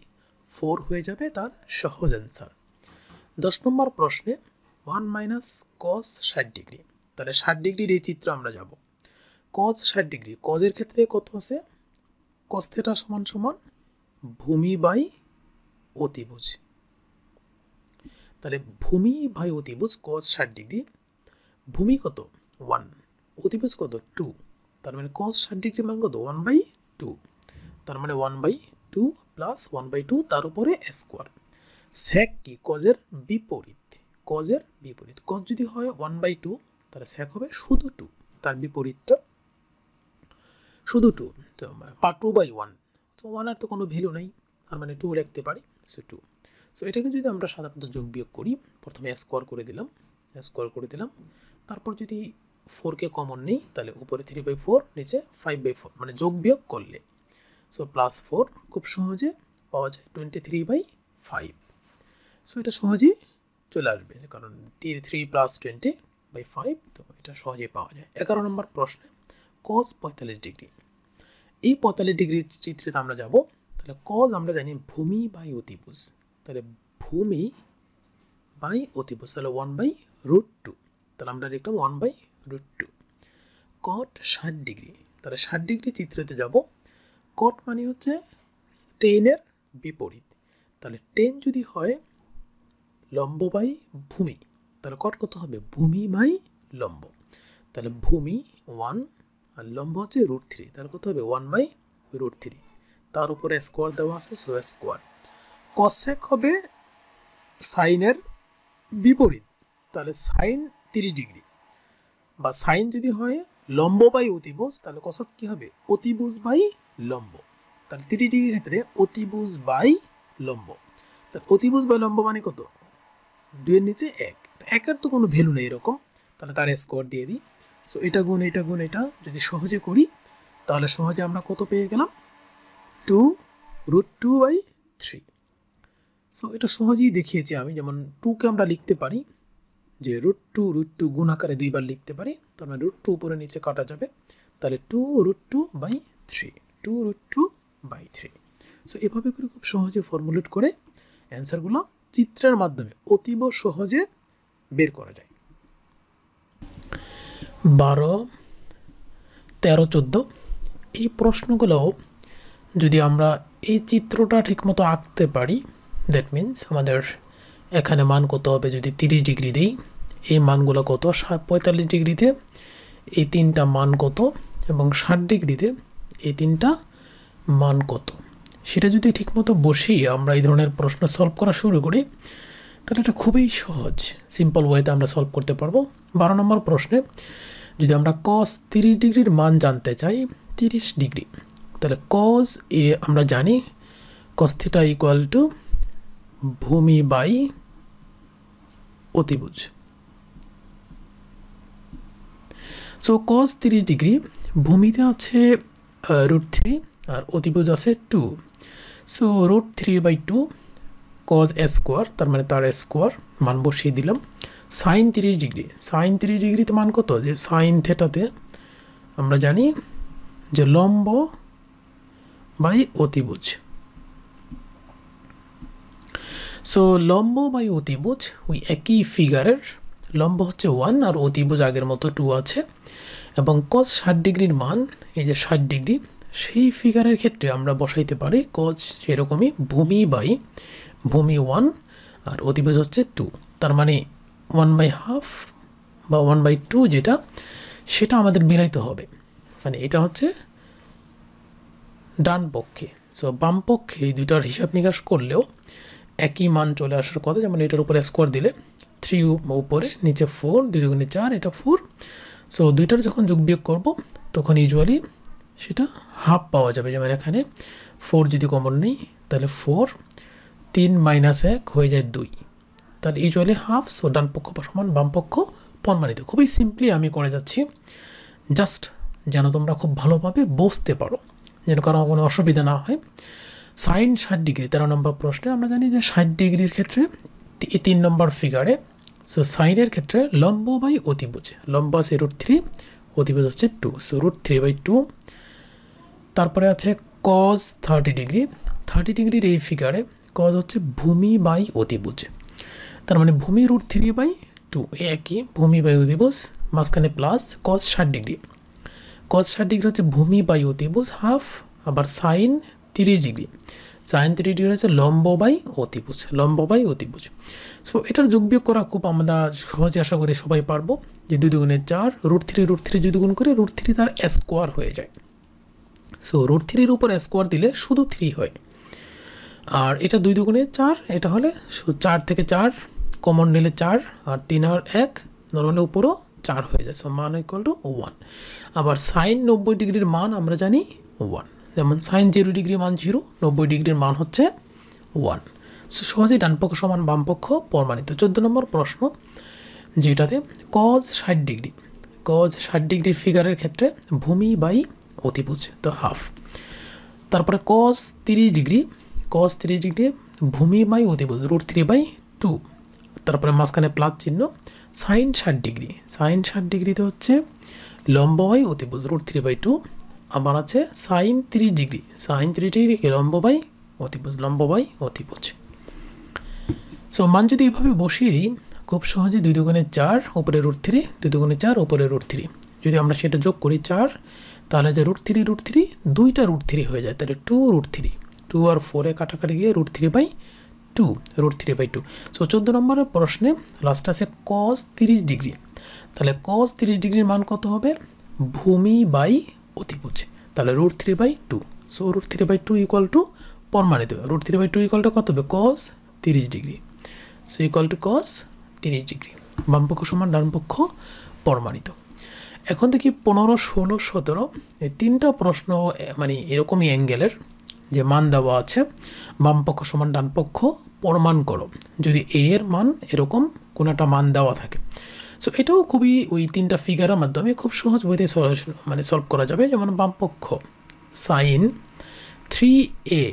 Speaker 1: ফোর হয়ে যাবে তার সহজ অ্যান্সার দশ নম্বর প্রশ্নে ওয়ান মাইনাস কস ষাট ডিগ্রি তাহলে ষাট ডিগ্রির এই চিত্র আমরা যাব কজ ষাট ডিগ্রি কজের ক্ষেত্রে কত আছে কস্তেটা সমান সমান ভূমি বাই অতিভুজ তাহলে ভূমি বাই অতিভুজ কজ ষাট ডিগ্রি ভূমি কত ওয়ান অতিভুজ কত টু তার মানে কজ ষাট ডিগ্রি মান কত ওয়ান বাই টু তার মানে one by two plus one by two তার উপরে স্কোয়ার স্যাক কি কজের বিপরীত কজের বিপরীত কজ যদি হয় ওয়ান বাই টু তাহলে স্যাক হবে শুধু টু তার বিপরীতটা শুধু টু তো পার টু বাই ওয়ান তো ওয়ান আর তো কোনো ভ্যালু নাই তার মানে টু লিখতে পারি সো টু সো এটাকে যদি আমরা সাধারণত যোগ বিয়োগ করি প্রথমে স্কোয়ার করে দিলাম স্কোয়ার করে দিলাম তারপর যদি ফোরকে কমন নেই তাহলে উপরে থ্রি বাই ফোর নিচে ফাইভ বাই ফোর মানে যোগ বিয়োগ করলে সো প্লাস ফোর খুব সহজে পাওয়া যায় twenty three by five so এটা সহজেই চলে আসবে কারণ three plus twenty by five তো এটা সহজেই পাওয়া যায় এগারো নম্বর প্রশ্নে কস পঁয়তাল্লিশ ডিগ্রি এই পঁয়তাল্লিশ ডিগ্রি চিত্রে আমরা যাব তাহলে কজ আমরা জানি ভূমি বাই অতিভুজ তাহলে ভূমি বাই অতিভুজ তাহলে ওয়ান বাই রুট টু তাহলে আমরা লিখলাম one by root two cot ষাট ডিগ্রি তাহলে ষাট ডিগ্রি চিত্রতে যাব কট মানে হচ্ছে টেনের বিপরীত তাহলে টেন যদি হয় লম্ব বাই ভূমি তাহলে কট কত হবে ভূমি বাই লম্ব তাহলে ভূমি ওয়ান আর লম্ব হচ্ছে রুট থ্রি তাহলে কত হবে ওয়ান বাই রুট থ্রি তার উপরে স্কোয়ার দেওয়া আছে সো স্কোয়ার কসেক হবে সাইনের বিপরীত তাহলে সাইন তিরিশ ডিগ্রি বা সাইন যদি হয় লম্ব বাই অতিবুজ তাহলে কসক কি হবে অতিবুজ বাই লম্ব তাহলে তিরিশ ডিগ্রির ক্ষেত্রে অতিবুজ বাই লম্ব তাহলে অতিবুজ বাই লম্ব মানে কত দুয়ের নিচে এক একের তো কোনো ভ্যালু নেই এরকম তাহলে তার স্কোয়ার দিয়ে দিই সো এটা গুণ এটা গুণ এটা যদি সহজে করি তাহলে সহজে আমরা কত পেয়ে গেলাম two root two by three so এটা সহজেই দেখিয়েছি আমি যেমন টুকে আমরা লিখতে পারি যে রুট টু রুট টু গুণ আকারে দুইবার লিখতে পারি তার মানে রুট টু উপরে নিচে কাটা যাবে তাহলে two root two by three two root two by three so এভাবে করে খুব সহজে ফর্মুলেট করে অ্যান্সারগুলো চিত্রের মাধ্যমে অতীব সহজে বের করা যায় বারো তেরো চোদ্দো এই প্রশ্নগুলো যদি আমরা এই চিত্রটা ঠিকমতো আঁকতে পারি দ্যাট মিন্স আমাদের এখানে মান কত হবে যদি তিরিশ ডিগ্রি দিই এই মানগুলো কত পঁয়তাল্লিশ ডিগ্রিতে এই তিনটা মান কত এবং ষাট ডিগ্রিতে এই তিনটা মান কত সেটা যদি ঠিকমতো বসি আমরা এই ধরনের প্রশ্ন সলভ করা শুরু করি তাহলে এটা খুবই সহজ সিম্পল ওয়েতে আমরা সলভ করতে পারবো বারো নম্বর প্রশ্নে যদি আমরা কস তিরিশ ডিগ্রির মান জানতে চাই তিরিশ ডিগ্রি তাহলে কজ এ আমরা জানি কস থিটা ইকুয়াল টু ভূমি বাই অতিভুজ সো কজ তিরিশ ডিগ্রি ভূমিতে আছে রুট থ্রি আর অতিভুজ আছে two so root three by two cos square তার মানে তার স্কোয়ার মান বসিয়ে দিলাম সাইন তিরিশ ডিগ্রি সাইন তিরিশ ডিগ্রিতে মান কত যে সাইন থেটাতে আমরা জানি যে লম্ব বাই অতিভুজ সো লম্ব বাই অতিভুজ ওই একই ফিগারের লম্ব হচ্ছে ওয়ান আর অতিভুজ আগের মতো টু আছে এবং কজ ষাট ডিগ্রির মান এই যে ষাট ডিগ্রি সেই ফিগারের ক্ষেত্রে আমরা বসাইতে পারি কজ সেরকমই ভূমি বাই ভূমি ওয়ান আর অতিভুজ হচ্ছে টু তার মানে ওয়ান বাই হাফ বা ওয়ান বাই টু যেটা সেটা আমাদের মিলাইতে হবে মানে এটা হচ্ছে ডান পক্ষে সো বাম পক্ষে এই দুইটার হিসাব নিকাশ করলেও একই মান চলে আসার কথা যেমন এটার উপরে স্কোয়ার দিলে থ্রি উপরে নিচে ফোর দুই দুগুণে চার এটা ফোর সো দুইটার যখন যোগ বিয়োগ করবো তখন ইউজুয়ালি সেটা হাফ পাওয়া যাবে যেমন এখানে ফোর যদি কমন নেই তাহলে ফোর তিন মাইনাস এক হয়ে যায় দুই তাহলে ইউজুয়ালি হাফ সো ডান পক্ষ সমান বাম পক্ষ প্রমাণিত খুবই সিম্পলি আমি করে যাচ্ছি জাস্ট যেন তোমরা খুব ভালোভাবে বসতে পারো যেন কারো কোনো অসুবিধা না হয় সাইন ষাট ডিগ্রি তেরো নম্বর প্রশ্নে আমরা জানি যে ষাট ডিগ্রির ক্ষেত্রে এই তিন নম্বর ফিগারে সো সাইনের ক্ষেত্রে লম্ব বাই অতিভুজ লম্ব আছে রুট থ্রি অতিভুজ হচ্ছে two so root three by two তারপরে আছে কজ থার্টি ডিগ্রি থার্টি ডিগ্রির এই ফিগারে কজ হচ্ছে ভূমি বাই অতিভুজ তার মানে ভূমি রুট থ্রি বাই টু একই ভূমি বাই অতিভুজ মাঝখানে প্লাস কজ ষাট ডিগ্রি কজ ষাট ডিগ্রি হচ্ছে ভূমি বাই অতিভুজ হাফ আবার সাইন তিরিশ ডিগ্রি সাইন তিরিশ ডিগ্রি হচ্ছে লম্ব বাই অতিভুজ লম্ব বাই অতিভুজ সো এটার যোগ বিয়োগ করা খুব আমরা সহজে আশা করি সবাই পারবো যে দুই দুগুণে চার রুট থ্রি রুট থ্রি যদি গুণ করে রুট থ্রি তার স্কোয়ার হয়ে যায় সো রুট থ্রির উপর স্কোয়ার দিলে শুধু থ্রি হয় আর এটা দুই দুগুণে চার এটা হলে চার থেকে চার কমন নিলে চার আর তিন আর এক নর্মালি উপরও চার হয়ে যায় সো মান ইকুয়াল টু ওয়ান আবার সাইন নব্বই ডিগ্রির মান আমরা জানি ওয়ান যেমন সাইন জিরো ডিগ্রি মান জিরো নব্বই ডিগ্রির মান হচ্ছে ওয়ান সো সহজেই ডানপক্ষ সমান বামপক্ষ প্রমাণিত চোদ্দো নম্বর প্রশ্ন যেটাতে কজ ষাট ডিগ্রি কজ ষাট ডিগ্রির ফিগারের ক্ষেত্রে ভূমি বাই অতিভুজ তো হাফ তারপরে কজ তিরিশ ডিগ্রি কস থ্রি ডিগ্রি ভূমি বাই অধিভুজ রুট থ্রি বাই টু তারপরে মাঝখানে প্লাস চিহ্ন সাইন ষাট ডিগ্রি সাইন ষাট ডিগ্রিতে হচ্ছে লম্ব বাই অতিভুজ রুট থ্রি বাই টু আবার আছে sine three degree sine three ডিগ্রিকে লম্ব বাই অতিভুজ লম্ব বাই অতিভুজ সো মান যদি এভাবে বসিয়ে দিই খুব সহজে দুই দুগুণে চার উপরে রুট থ্রি দুই দুগুণে চার উপরে রুট থ্রি যদি আমরা সেটা যোগ করি চার তাহলে যে রুট থ্রি রুট থ্রি দুইটা রুট থ্রি হয়ে যায় তাহলে টু রুট থ্রি টু আর ফোরে কাটাকাটি গিয়ে root three by two root three by two so চোদ্দো নম্বরের প্রশ্নে লাস্ট আছে কস তিরিশ ডিগ্রি তাহলে কস তিরিশ ডিগ্রির মান কত হবে ভূমি বাই অতিপুজ তাহলে root three by two so root three by two equal to প্রমাণিত root three by two two কত হবে কস তিরিশ degree so equal to cos তিরিশ ডিগ্রি বামপক্ষ সমান ডানপক্ষ প্রমাণিত এখন দেখি পনেরো ষোলো সতেরো এই তিনটা প্রশ্ন মানে এরকমই অ্যাঙ্গেলের যে মান দেওয়া আছে বাম পক্ষ সমান ডান পক্ষ প্রমাণ করো যদি এ এর মান এরকম কোনো একটা মান দেওয়া থাকে সো এটাও খুবই ওই তিনটা ফিগারের মাধ্যমে খুব সহজ বইতে সলিউশন মানে সলভ করা যাবে যেমন বাম পক্ষ সাইন থ্রি এ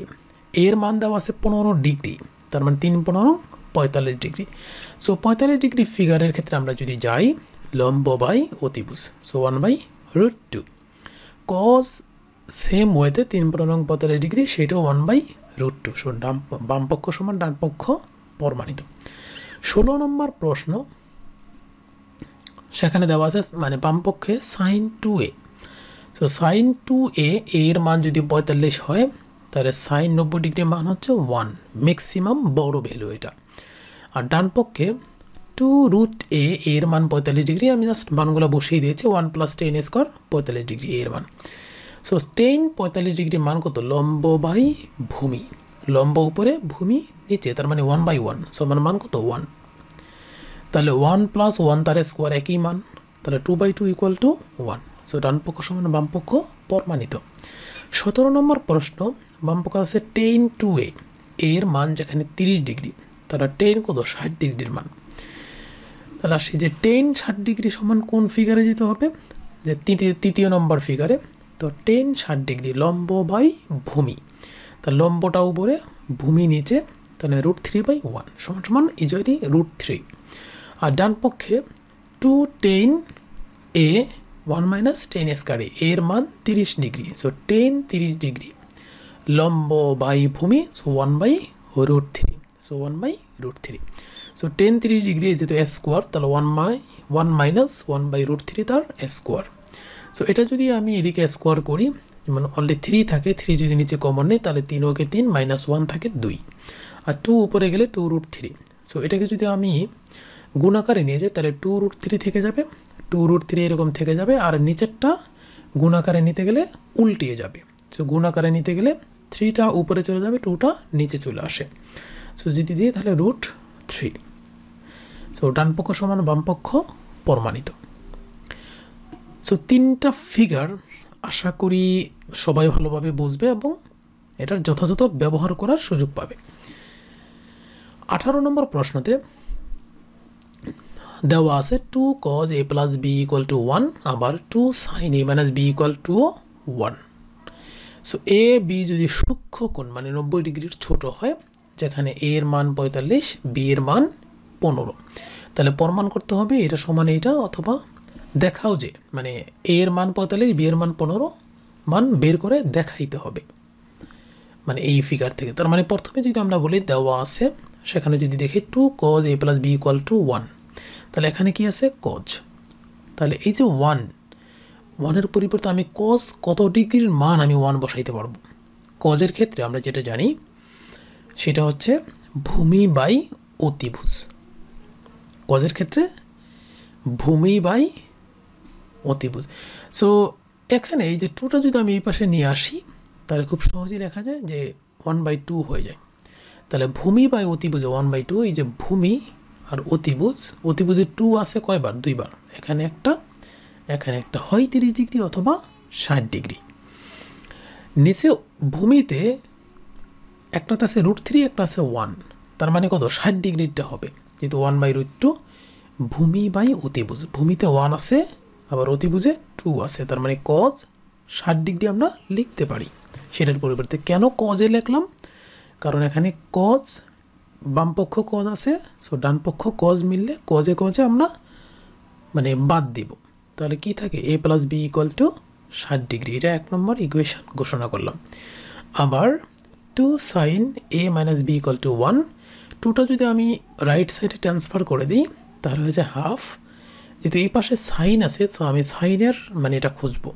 Speaker 1: এর মান দেওয়া আছে পনেরো ডিগ্রি তার মানে তিন পনেরো পঁয়তাল্লিশ ডিগ্রি সো পঁয়তাল্লিশ ডিগ্রি ফিগারের ক্ষেত্রে আমরা যদি যাই লম্ব বাই অতিভুজ so one by root two cos same ওয়েতে তিন প্রণং পঁয়তাল্লিশ ডিগ্রি সেটাও one by root two so ডাম বামপক্ষ সমান ডানপক্ষ প্রমাণিত ষোলো নম্বর প্রশ্ন সেখানে দেওয়া আছে মানে বামপক্ষে sine two A so sine two A এর মান যদি পঁয়তাল্লিশ হয় তাহলে সাইন নব্বই ডিগ্রির মান হচ্ছে ওয়ান ম্যাক্সিমাম বড় ভ্যালু এটা আর ডানপক্ষে টু রুট এ এর মান পঁয়তাল্লিশ ডিগ্রি আমি জাস্ট মানগুলো বসিয়ে দিয়েছি ওয়ান প্লাস টেন স্কোয়ার পঁয়তাল্লিশ ডিগ্রি এর মান সো টেন পঁয়তাল্লিশ ডিগ্রি মান কত লম্ব বাই ভূমি লম্ব উপরে ভূমি নিচে তার মানে ওয়ান বাই ওয়ান সমান মান কত ওয়ান তাহলে ওয়ান প্লাস ওয়ান তার স্কোয়ার একই মান তাহলে two by two equal to one so ডান পক্ষ সমান বামপক্ষ প্রমাণিত সতেরো নম্বর প্রশ্ন বামপক্ষ আছে টেন টু এ এর মান যেখানে তিরিশ ডিগ্রি তাহলে টেন কত ষাট ডিগ্রির মান তাহলে আসি যে টেন ষাট ডিগ্রি সমান কোন ফিগারে যেতে হবে যে তৃতীয় তৃতীয় নম্বর ফিগারে তো টেন ষাট ডিগ্রি লম্ব বাই ভূমি তা লম্বটা উপরে ভূমি নিচে তাহলে রুট থ্রি বাই ওয়ান সমান সমান ইজয়টি রুট থ্রি আর ডান পক্ষে two tan A one minus tan স্কারে এর মান তিরিশ ডিগ্রি সো টেন তিরিশ ডিগ্রি লম্ব বাই ভূমি so one by root three so one by root three so tan তিরিশ ডিগ্রি যেহেতু স্কোয়ার তাহলে one by one minus one by root three তার স্কোয়ার সো এটা যদি আমি এদিকে স্কোয়ার করি মানে অনলি থ্রি থাকে থ্রি যদি নিচে কমন নেই তাহলে তিন ওকে তিন মাইনাস ওয়ান থাকে দুই আর টু উপরে গেলে টু রুট থ্রি সো এটাকে যদি আমি গুণ আকারে নিয়ে যাই তাহলে টু রুট থ্রি থেকে যাবে টু রুট থ্রি এরকম থেকে যাবে আর নিচেরটা গুণ আকারে নিতে গেলে উল্টিয়ে যাবে সো গুণ আকারে নিতে গেলে থ্রিটা উপরে চলে যাবে টুটা নিচে চলে আসে সো যদি দিই তাহলে রুট থ্রি সো ডানপক্ষ সমান বামপক্ষ প্রমাণিত সো তিনটা ফিগার আশা করি সবাই ভালোভাবে বুঝবে এবং এটার যথাযথ ব্যবহার করার সুযোগ পাবে আঠারো নম্বর প্রশ্নতে দেওয়া আছে two cos A plus B equal to one আবার two sine A minus B equal to one so A B যদি সূক্ষ্ম কোণ মানে নব্বই ডিগ্রির ছোট হয় যেখানে এ এর মান পঁয়তাল্লিশ বি এর মান পনেরো তাহলে প্রমাণ করতে হবে এটা সমান এইটা অথবা দেখাও যে মানে এর মান পঁয়তাল্লিশ বি এর মান পনেরো মান বের করে দেখাইতে হবে মানে এই ফিগার থেকে তার মানে প্রথমে যদি আমরা বলি দেওয়া আছে সেখানে যদি দেখি two cos A plus B equal to one তাহলে এখানে কি আছে কজ তাহলে এই যে ওয়ান ওয়ানের পরিবর্তে আমি কজ কত ডিগ্রির মান আমি ওয়ান বসাইতে পারবো কজের ক্ষেত্রে আমরা যেটা জানি সেটা হচ্ছে ভূমি বাই অতিভুজ কজের ক্ষেত্রে ভূমি বাই অতিভুজ সো এখানে এই যে টুটা যদি আমি এই পাশে নিয়ে আসি তাহলে খুব সহজেই দেখা যায় যে ওয়ান বাই টু হয়ে যায় তাহলে ভূমি বা অতিভুজে ওয়ান বাই টু এই যে ভূমি আর অতিভুজ অতিভুজে টু আছে কয়বার দুইবার এখানে একটা এখানে একটা হয় তিরিশ ডিগ্রি অথবা ষাট ডিগ্রি নিচে ভূমিতে একটাতে আছে রুট থ্রি একটা আছে ওয়ান তার মানে কত ষাট ডিগ্রিটা হবে যেহেতু ওয়ান বাই রুট টু ভূমি বাই অতিভুজ ভূমিতে ওয়ান আছে আবার অতিভুজে টু আছে তার মানে কজ ষাট ডিগ্রি আমরা লিখতে পারি সেটার পরিবর্তে কেন কজে লিখলাম কারণ এখানে কজ বামপক্ষ কজ আছে সো ডানপক্ষ কজ মিললে কজে কজে আমরা মানে বাদ দিব তাহলে কি থাকে A plus B equal to ষাট ডিগ্রি এটা এক নম্বর ইকুয়েশান ঘোষণা করলাম আবার two sine A minus B equal to one টুটা যদি আমি রাইট সাইডে ট্রান্সফার করে দিই তাহলে হয়েছে হাফ যেহেতু এই পাশে সাইন আছে তো আমি সাইনের মানে এটা খুঁজবো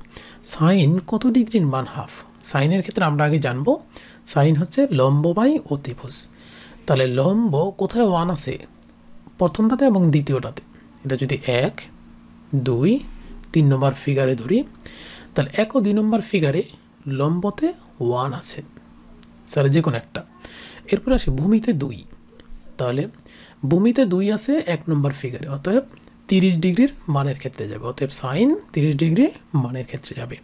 Speaker 1: সাইন কত ডিগ্রির মান হাফ সাইনের ক্ষেত্রে আমরা আগে জানবো সাইন হচ্ছে লম্ব বাই অতিভুজ তাহলে লম্ব কোথায় ওয়ান আছে প্রথমটাতে এবং দ্বিতীয়টাতে এটা যদি এক দুই তিন নম্বর ফিগারে ধরি তাহলে এক ও দুই নম্বর ফিগারে লম্বতে ওয়ান আছে স্যার যে কোনো একটা এরপরে আসে ভূমিতে দুই তাহলে ভূমিতে দুই আছে এক নম্বর ফিগারে অতএব তিরিশ ডিগ্রির মানের ক্ষেত্রে যাবে অতএব সাইন তিরিশ ডিগ্রি মানের ক্ষেত্রে যাবে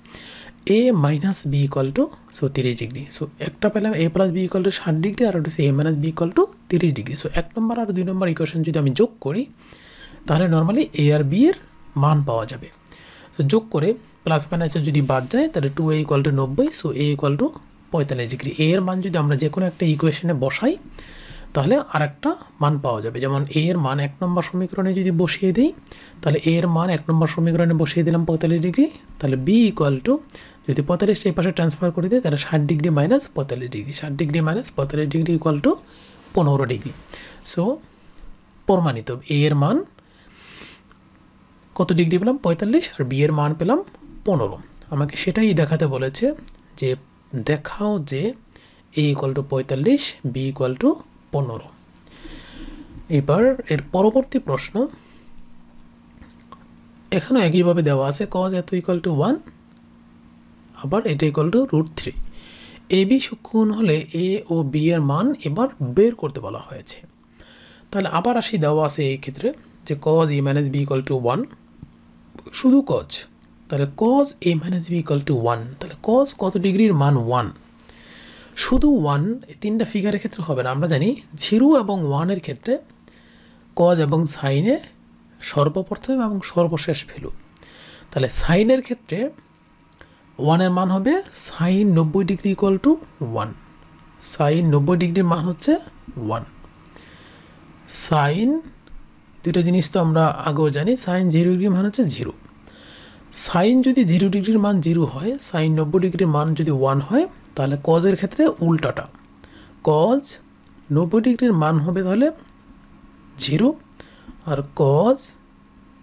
Speaker 1: A minus B equal to so তিরিশ ডিগ্রি সো একটা পেলাম A plus B equal to ষাট ডিগ্রি আর হচ্ছে A minus B equal to তিরিশ ডিগ্রি সো এক নম্বর আর দুই নম্বর ইকুয়েশন যদি আমি যোগ করি তাহলে নর্মালি এ আর বি এর মান পাওয়া যাবে তো যোগ করে প্লাস মাইনাসে যদি বাদ যায় তাহলে টু এ ইকল টু নব্বই সো এ ইকাল টু পঁয়তাল্লিশ ডিগ্রি এ এর মান যদি আমরা যে কোনো একটা ইকুয়েশনে বসাই তাহলে আর একটা মান পাওয়া যাবে যেমন এ এর মান এক নম্বর সমীকরণে যদি বসিয়ে দিই তাহলে এ এর মান এক নম্বর সমীকরণে বসিয়ে দিলাম পঁয়তাল্লিশ ডিগ্রি তাহলে বি ইকুয়াল টু যদি পঁয়তাল্লিশটা এই পাশে ট্রান্সফার করে দিই তাহলে ষাট ডিগ্রি মাইনাস পঁয়তাল্লিশ ডিগ্রি ষাট ডিগ্রি মাইনাস পঁয়তাল্লিশ ডিগ্রি ইকুয়াল টু পনেরো ডিগ্রি সো প্রমাণিত এ এর মান কত ডিগ্রি পেলাম পঁয়তাল্লিশ আর বি এর মান পেলাম পনেরো আমাকে সেটাই দেখাতে বলেছে যে দেখাও যে এ ইকুয়াল টু পঁয়তাল্লিশ বি ইকুয়াল টু পনেরো এবার এর পরবর্তী প্রশ্ন এখানে একইভাবে দেওয়া আছে কজ এত ইকাল টু ওয়ান আবার এটা equal to root three A B সূক্ষণ হলে এ ও বি এর মান এবার বের করতে বলা হয়েছে তাহলে আবার আসি দেওয়া আছে এই ক্ষেত্রে যে cos A minus B equal to one শুধু কজ তাহলে cos A minus B equal to one তাহলে কজ কত ডিগ্রির মান ওয়ান শুধু ওয়ান তিনটা ফিগারের ক্ষেত্রে হবে না আমরা জানি জিরো এবং ওয়ানের ক্ষেত্রে কজ এবং সাইনে সর্বপ্রথম এবং সর্বশেষ ভ্যালু তাহলে সাইনের ক্ষেত্রে ওয়ানের মান হবে সাইন নব্বই degree equal to one sine নব্বই ডিগ্রির মান হচ্ছে ওয়ান সাইন দুটো জিনিস তো আমরা আগেও জানি সাইন জিরো ডিগ্রির মান হচ্ছে জিরো সাইন যদি জিরো ডিগ্রির মান জিরো হয় সাইন নব্বই ডিগ্রির মান যদি ওয়ান হয় তাহলে কজের ক্ষেত্রে উল্টাটা কজ নব্বই ডিগ্রির মান হবে তাহলে জিরো আর কজ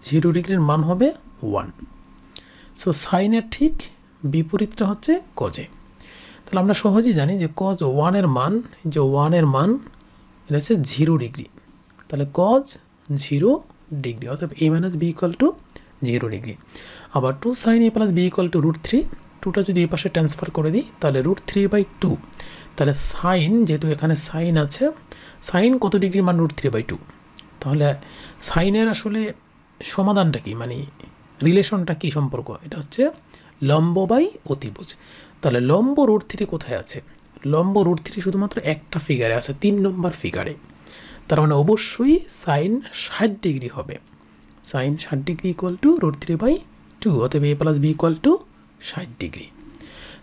Speaker 1: জিরো ডিগ্রির মান হবে ওয়ান সো সাইনের ঠিক বিপরীতটা হচ্ছে কজে তাহলে আমরা সহজেই জানি যে কজ ওয়ানের মান যে ওয়ানের মান এটা হচ্ছে জিরো ডিগ্রি তাহলে কজ জিরো ডিগ্রি অর্থাৎ A minus B equal to zero degree আবার two sine A plus B equal to root three টুটা যদি এই পাশে ট্রান্সফার করে দিই তাহলে রুট থ্রি বাই টু তাহলে সাইন যেহেতু এখানে সাইন আছে সাইন কত ডিগ্রির মান রুট থ্রি বাই টু তাহলে সাইনের আসলে সমাধানটা কি মানে রিলেশনটা কি সম্পর্ক এটা হচ্ছে লম্ব বাই অতিভুজ তাহলে লম্ব রুট থ্রি কোথায় আছে লম্ব রুট থ্রি শুধুমাত্র একটা ফিগারে আছে তিন নম্বর ফিগারে তার মানে অবশ্যই সাইন ষাট ডিগ্রি হবে সাইন ষাট degree equal to root three by two অতএব A plus B equal to ষাট ডিগ্রি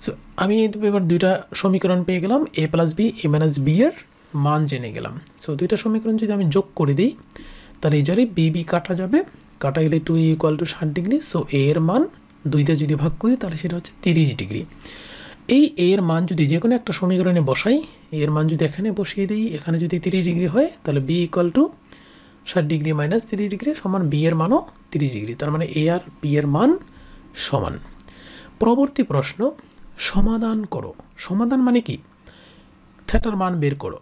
Speaker 1: সো আমি এবার দুইটা সমীকরণ পেয়ে গেলাম A plus B A minus B এর মান জেনে গেলাম সো দুইটা সমীকরণ যদি আমি যোগ করে দিই তাহলে এই জরে বি বি কাটা যাবে কাটা গেলে টু ইকুয়াল টু ষাট ডিগ্রি সো এ এর মান দুইতে যদি ভাগ করি তাহলে সেটা হচ্ছে তিরিশ ডিগ্রি এই এ এর মান যদি যে কোনো একটা সমীকরণে বসাই এর মান যদি এখানে বসিয়ে দিই এখানে যদি তিরিশ ডিগ্রি হয় তাহলে বি ইকুয়াল টু ষাট ডিগ্রি মাইনাস তিরিশ ডিগ্রি সমান বি এর মানও তিরিশ ডিগ্রি তার মানে এ আর বি এর মান সমান পরবর্তী প্রশ্ন সমাধান করো সমাধান মানে কি থেটার মান বের করো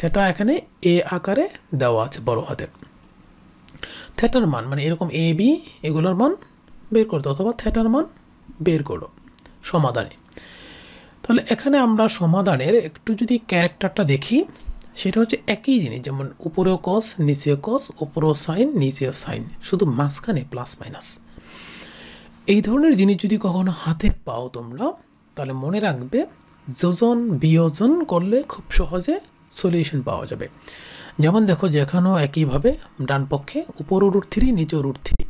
Speaker 1: থেটা এখানে এ আকারে দেওয়া আছে বড় হাতে থেটার মান মানে এরকম এ বি এগুলোর মান বের করতে অথবা থেটার মান বের করো সমাধানে তাহলে এখানে আমরা সমাধানের একটু যদি ক্যারেক্টারটা দেখি সেটা হচ্ছে একই জিনিস যেমন উপরেও কস নিচেও কস উপরেও সাইন নিচেও সাইন শুধু মাঝখানে প্লাস মাইনাস এই ধরনের জিনিস যদি কখনো হাতে পাও তোমরা তাহলে মনে রাখবে যোজন বিয়োজন করলে খুব সহজে সলিউশন পাওয়া যাবে যেমন দেখো যেখানেও একইভাবে ডান পক্ষে উপরও রুট থ্রি নিচেও রুট থ্রি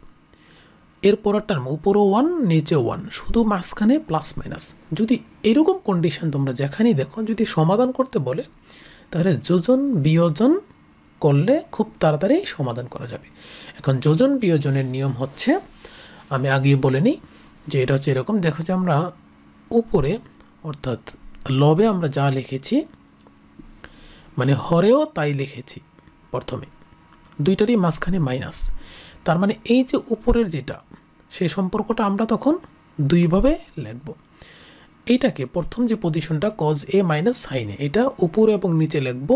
Speaker 1: এর টার্ম উপরও ওয়ান নিচে ওয়ান শুধু মাঝখানে প্লাস মাইনাস যদি এরকম কন্ডিশন তোমরা যেখানেই দেখো যদি সমাধান করতে বলে তাহলে যোজন বিয়োজন করলে খুব তাড়াতাড়ি সমাধান করা যাবে এখন যোজন বিয়োজনের নিয়ম হচ্ছে আমি আগেই বলে নিই যে এটা হচ্ছে এরকম দেখো যে আমরা উপরে অর্থাৎ লবে আমরা যা লিখেছি মানে হরেও তাই লিখেছি প্রথমে দুইটারই মাঝখানে মাইনাস তার মানে এই যে উপরের যেটা সেই সম্পর্কটা আমরা তখন দুইভাবে লিখব এইটাকে প্রথম যে পজিশনটা কজ এ মাইনাস সাইনে এটা উপরে এবং নিচে লিখব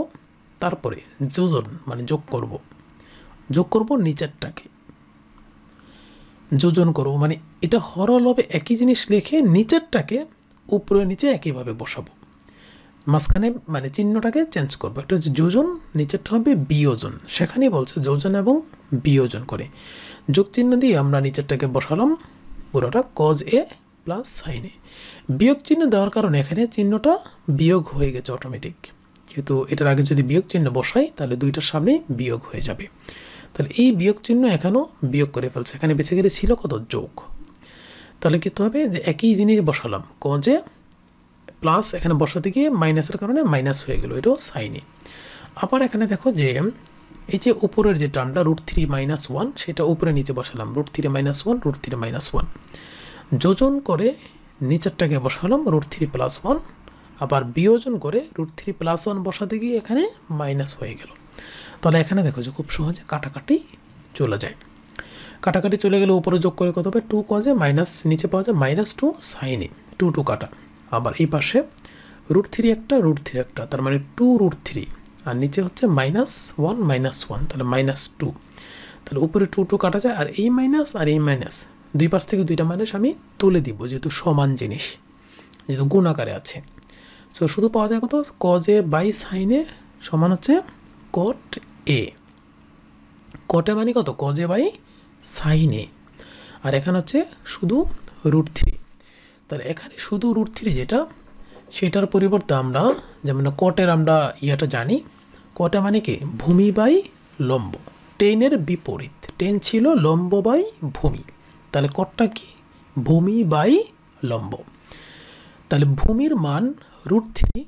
Speaker 1: তারপরে যোজন মানে যোগ করব যোগ করব নিচেরটাকে যোজন করব মানে এটা হরল হবে একই জিনিস লিখে নিচেরটাকে উপরে নিচে একইভাবে বসাবো মাঝখানে মানে চিহ্নটাকে চেঞ্জ করবো একটা যোজন নিচেরটা হবে বিয়োজন সেখানেই বলছে যোজন এবং বিয়োজন করে যোগ চিহ্ন দিয়ে আমরা নিচেরটাকে বসালাম পুরোটা কজ এ প্লাস সাইন এ বিয়োগ চিহ্ন দেওয়ার কারণে এখানে চিহ্নটা বিয়োগ হয়ে গেছে অটোমেটিক কিন্তু এটার আগে যদি বিয়োগ চিহ্ন বসাই তাহলে দুইটার সামনেই বিয়োগ হয়ে যাবে তাহলে এই বিয়োগ চিহ্ন এখানেও বিয়োগ করে ফেলছে এখানে বেসিক্যালি ছিল কত যোগ তাহলে কী হবে যে একই জিনিস বসালাম কজে প্লাস এখানে বসাতে গিয়ে মাইনাসের কারণে মাইনাস হয়ে গেল এটাও সাইনি আবার এখানে দেখো যে এই যে উপরের যে টার্মটা রুট থ্রি মাইনাস ওয়ান সেটা উপরে নিচে বসালাম root three minus one root three minus one যোজন করে নিচেরটাকে বসালাম রুট থ্রি প্লাস ওয়ান আবার বিয়োজন করে রুট থ্রি প্লাস ওয়ান বসাতে গিয়ে এখানে মাইনাস হয়ে গেল তাহলে এখানে দেখো যে খুব সহজে কাটাকাটি চলে যায় কাটাকাটি চলে গেলে উপরে যোগ করে কত হবে টু কজে মাইনাস নিচে পাওয়া যায় মাইনাস টু সাইনে টু টু কাটা আবার এই পাশে রুট থ্রি একটা রুট থ্রি একটা তার মানে টু রুট থ্রি আর নিচে হচ্ছে মাইনাস ওয়ান মাইনাস ওয়ান তাহলে মাইনাস টু তাহলে উপরে টু টু কাটা যায় আর এই মাইনাস আর এই মাইনাস দুই পাশ থেকে দুইটা মাইনাস আমি তুলে দিব যেহেতু সমান জিনিস যেহেতু গুণ আকারে আছে সো শুধু পাওয়া যায় কত কজে বাই সাইনে সমান হচ্ছে কট এ কটে মানে কত কজে বাই সাইন এ আর এখানে হচ্ছে শুধু রুট থ্রি তাহলে এখানে শুধু রুট থ্রি যেটা সেটার পরিবর্তে আমরা যেমন কটের আমরা ইয়াটা জানি কটা মানে কি ভূমি বাই লম্ব টেনের বিপরীত টেন ছিল লম্ব বাই ভূমি তাহলে কটটা কি ভূমি বাই লম্ব তাহলে ভূমির মান রুট থ্রি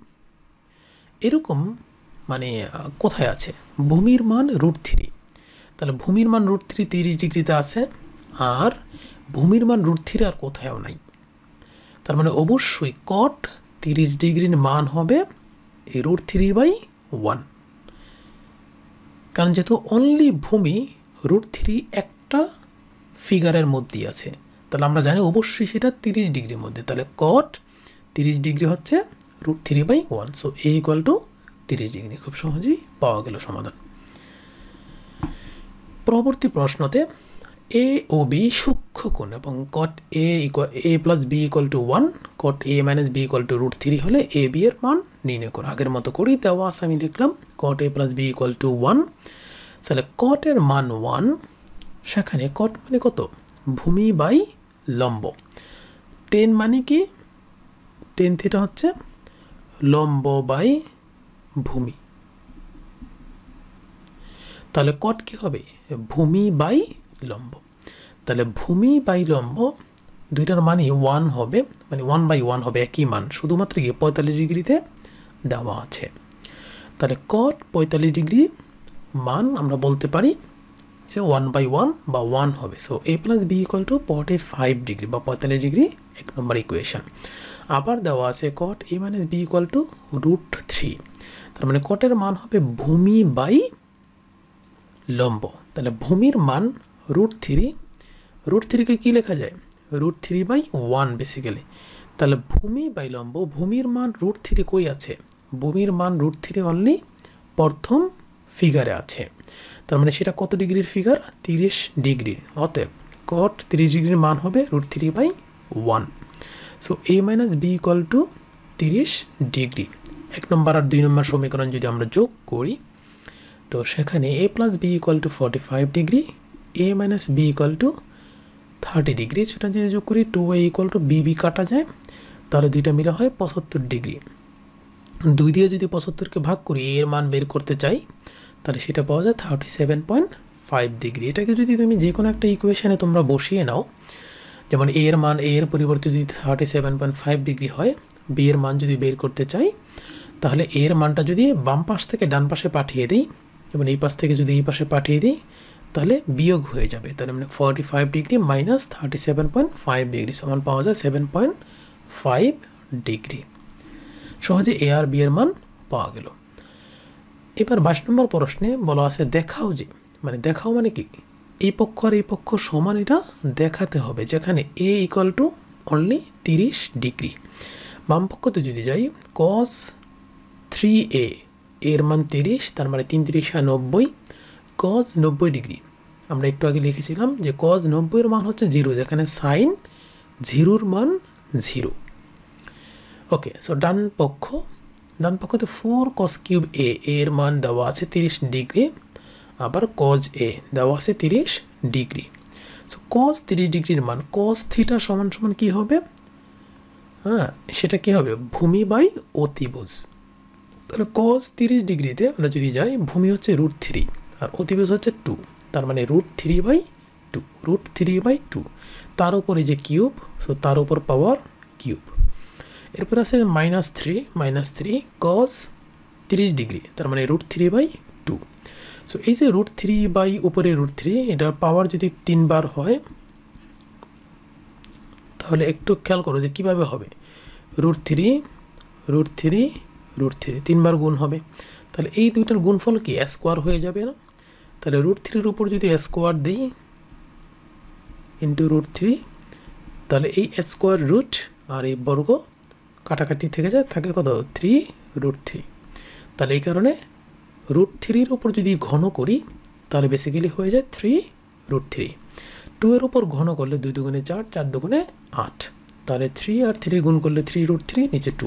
Speaker 1: এরকম মানে কোথায় আছে ভূমির মান রুট থ্রি তাহলে ভূমির মান রুট থ্রি তিরিশ ডিগ্রিতে আছে আর ভূমির মান রুট থ্রি আর কোথায়ও নাই তার মানে অবশ্যই কট তিরিশ ডিগ্রির মান হবে এই রুট থ্রি বাই ওয়ান কারণ যেহেতু অনলি ভূমি রুট থ্রি একটা ফিগারের মধ্যেই আছে তাহলে আমরা জানি অবশ্যই সেটা তিরিশ ডিগ্রির মধ্যে তাহলে কট তিরিশ ডিগ্রি হচ্ছে root three by one so A equal to তিরিশ ডিগ্রি খুব সহজেই পাওয়া গেল সমাধান পরবর্তী প্রশ্নতে এ ও বি সূক্ষ্ম কোণ এবং cot A A plus B equal to one cot A minus B equal to root three হলে এ বি এর মান নির্ণয় করো আগের মতো করেই দেওয়া আস আমি লিখলাম cot A plus B equal to one তাহলে এর মান ওয়ান সেখানে কট মানে কত ভূমি বাই লম্ব টেন মানে কি টেন থিটা হচ্ছে লম্ব বাই ভূমি তাহলে কট কি হবে ভূমি বাই লম্ব তাহলে ভূমি বাই লম্ব দুইটার মানই ওয়ান হবে মানে ওয়ান বাই ওয়ান হবে একই মান শুধুমাত্র গিয়ে পঁয়তাল্লিশ ডিগ্রিতে দেওয়া আছে তাহলে কট পঁয়তাল্লিশ ডিগ্রি মান আমরা বলতে পারি সে ওয়ান বাই ওয়ান বা ওয়ান হবে so A plus B equal to forty five degree বা পঁয়তাল্লিশ ডিগ্রি এক নম্বর ইকুয়েশন আবার দেওয়া আছে cot A minus B equal to root three তার মানে কটের মান হবে ভূমি বাই লম্ব তাহলে ভূমির মান রুট থ্রি রুট থ্রিকে কী লেখা যায় root three by one basically তাহলে ভূমি বাই লম্ব ভূমির মান রুট থ্রি কই আছে ভূমির মান রুট থ্রি অনলি প্রথম ফিগারে আছে তার মানে সেটা কত ডিগ্রির ফিগার তিরিশ ডিগ্রি অতএব কট তিরিশ ডিগ্রির মান হবে root three by one so A minus B equal to তিরিশ ডিগ্রি এক নম্বর আর দুই নম্বর সমীকরণ যদি আমরা যোগ করি তো সেখানে A plus B equal to forty five degree A minus B equal to thirty degree সেটা যদি যোগ করি two A equal to B কাটা যায় তাহলে দুইটা মিলে হয় পঁচাত্তর ডিগ্রি দুই দিয়ে যদি পঁচাত্তরকে ভাগ করি এর মান বের করতে চাই তাহলে সেটা পাওয়া যায় thirty seven point five degree এটাকে যদি তুমি যে কোনো একটা ইকুয়েশানে তোমরা বসিয়ে নাও যেমন এ এর মান এ এর পরিবর্তে যদি thirty seven point five degree হয় বি এর মান যদি বের করতে চাই তাহলে এর মানটা যদি বাম পাশ থেকে ডান পাশে পাঠিয়ে দিই এবং এই পাশ থেকে যদি এই পাশে পাঠিয়ে দিই তাহলে বিয়োগ হয়ে যাবে তাহলে মানে forty five degree minus thirty seven point five degree সমান পাওয়া যায় সেভেন পয়েন্ট ফাইভ ডিগ্রি সহজে এ আর বি এর মান পাওয়া গেল এবার বাইশ নম্বর প্রশ্নে বলা আছে দেখাও যে মানে দেখাও মানে কি এই পক্ষ আর এই পক্ষ সমান এটা দেখাতে হবে যেখানে এ ইকুয়াল টু অনলি তিরিশ ডিগ্রি বাম পক্ষতে যদি যাই কস থ্রি এ এর মান তিরিশ তার মানে তিন তিরিশা নব্বই কজ নব্বই ডিগ্রি আমরা একটু আগে লিখেছিলাম যে কজ নব্বইয়ের মান হচ্ছে জিরো যেখানে সাইন জিরোর মান জিরো ওকে সো ডান পক্ষ ডান পক্ষতে ফোর কস কিউব এ এর মান দেওয়া আছে তিরিশ ডিগ্রি আবার কজ এ দেওয়া আছে তিরিশ ডিগ্রি সো কজ তিরিশ ডিগ্রির মান কজ থিটা সমান সমান কী হবে হ্যাঁ সেটা কী হবে ভূমি বাই অতিভুজ তাহলে কজ তিরিশ ডিগ্রিতে আমরা যদি যাই ভূমি হচ্ছে রুট থ্রি আর অতিবেশ হচ্ছে টু তার মানে root three by two root three by two তার উপরে যে কিউব সো তার উপর পাওয়ার কিউব এরপর আছে minus three minus three cos তিরিশ ডিগ্রি তার মানে root three by two so এই যে রুট থ্রি বাই উপরে রুট থ্রি এটার পাওয়ার যদি তিনবার হয় তাহলে একটু খেয়াল করো যে কীভাবে হবে root three root three root three তিনবার গুণ হবে তাহলে এই দুইটার গুণফল কি স্কোয়ার হয়ে যাবে না তাহলে রুট থ্রির উপর যদি স্কোয়ার দিই ইন্টু রুট থ্রি তাহলে এই স্কোয়ার রুট আর এই বর্গ কাটাকাটি থেকে যায় থাকে কত থ্রি রুট থ্রি তাহলে এই কারণে রুট থ্রির উপর যদি ঘন করি তাহলে বেসিক্যালি হয়ে যায় থ্রি রুট থ্রি টু এর উপর ঘন করলে দুই দুগুণে চার চার দুগুণে আট তাহলে থ্রি আর থ্রি গুণ করলে থ্রি রুট থ্রি নিচে টু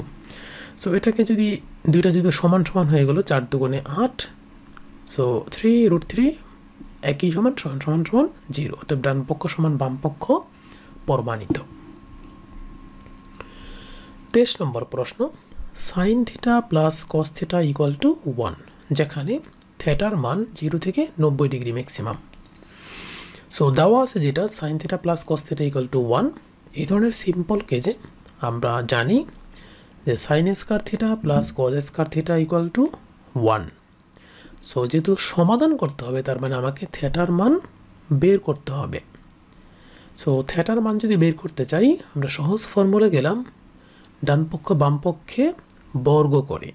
Speaker 1: সো এটাকে যদি দুইটা যদি সমান সমান হয়ে গেলো চার দুগুণে আট সো থ্রি রুট থ্রি একই সমান সমান সমান সমান জিরো অর্থাৎ ডান পক্ষ সমান বাম পক্ষ প্রমাণিত তেইশ নম্বর প্রশ্ন sine theta plus cos theta equal to one যেখানে থেটার মান জিরো থেকে নব্বই ডিগ্রি ম্যাক্সিমাম সো দেওয়া আছে যেটা sine theta plus cos theta equal to one এই ধরনের সিম্পল কেজে আমরা জানি যে sine square theta plus cos square theta equal to one so যেহেতু সমাধান করতে হবে তার মানে আমাকে থিয়েটার মান বের করতে হবে সো থিয়েটার মান যদি বের করতে চাই আমরা সহজ ফর্মুলা গেলাম ডান পক্ষ বাম পক্ষে বর্গ করে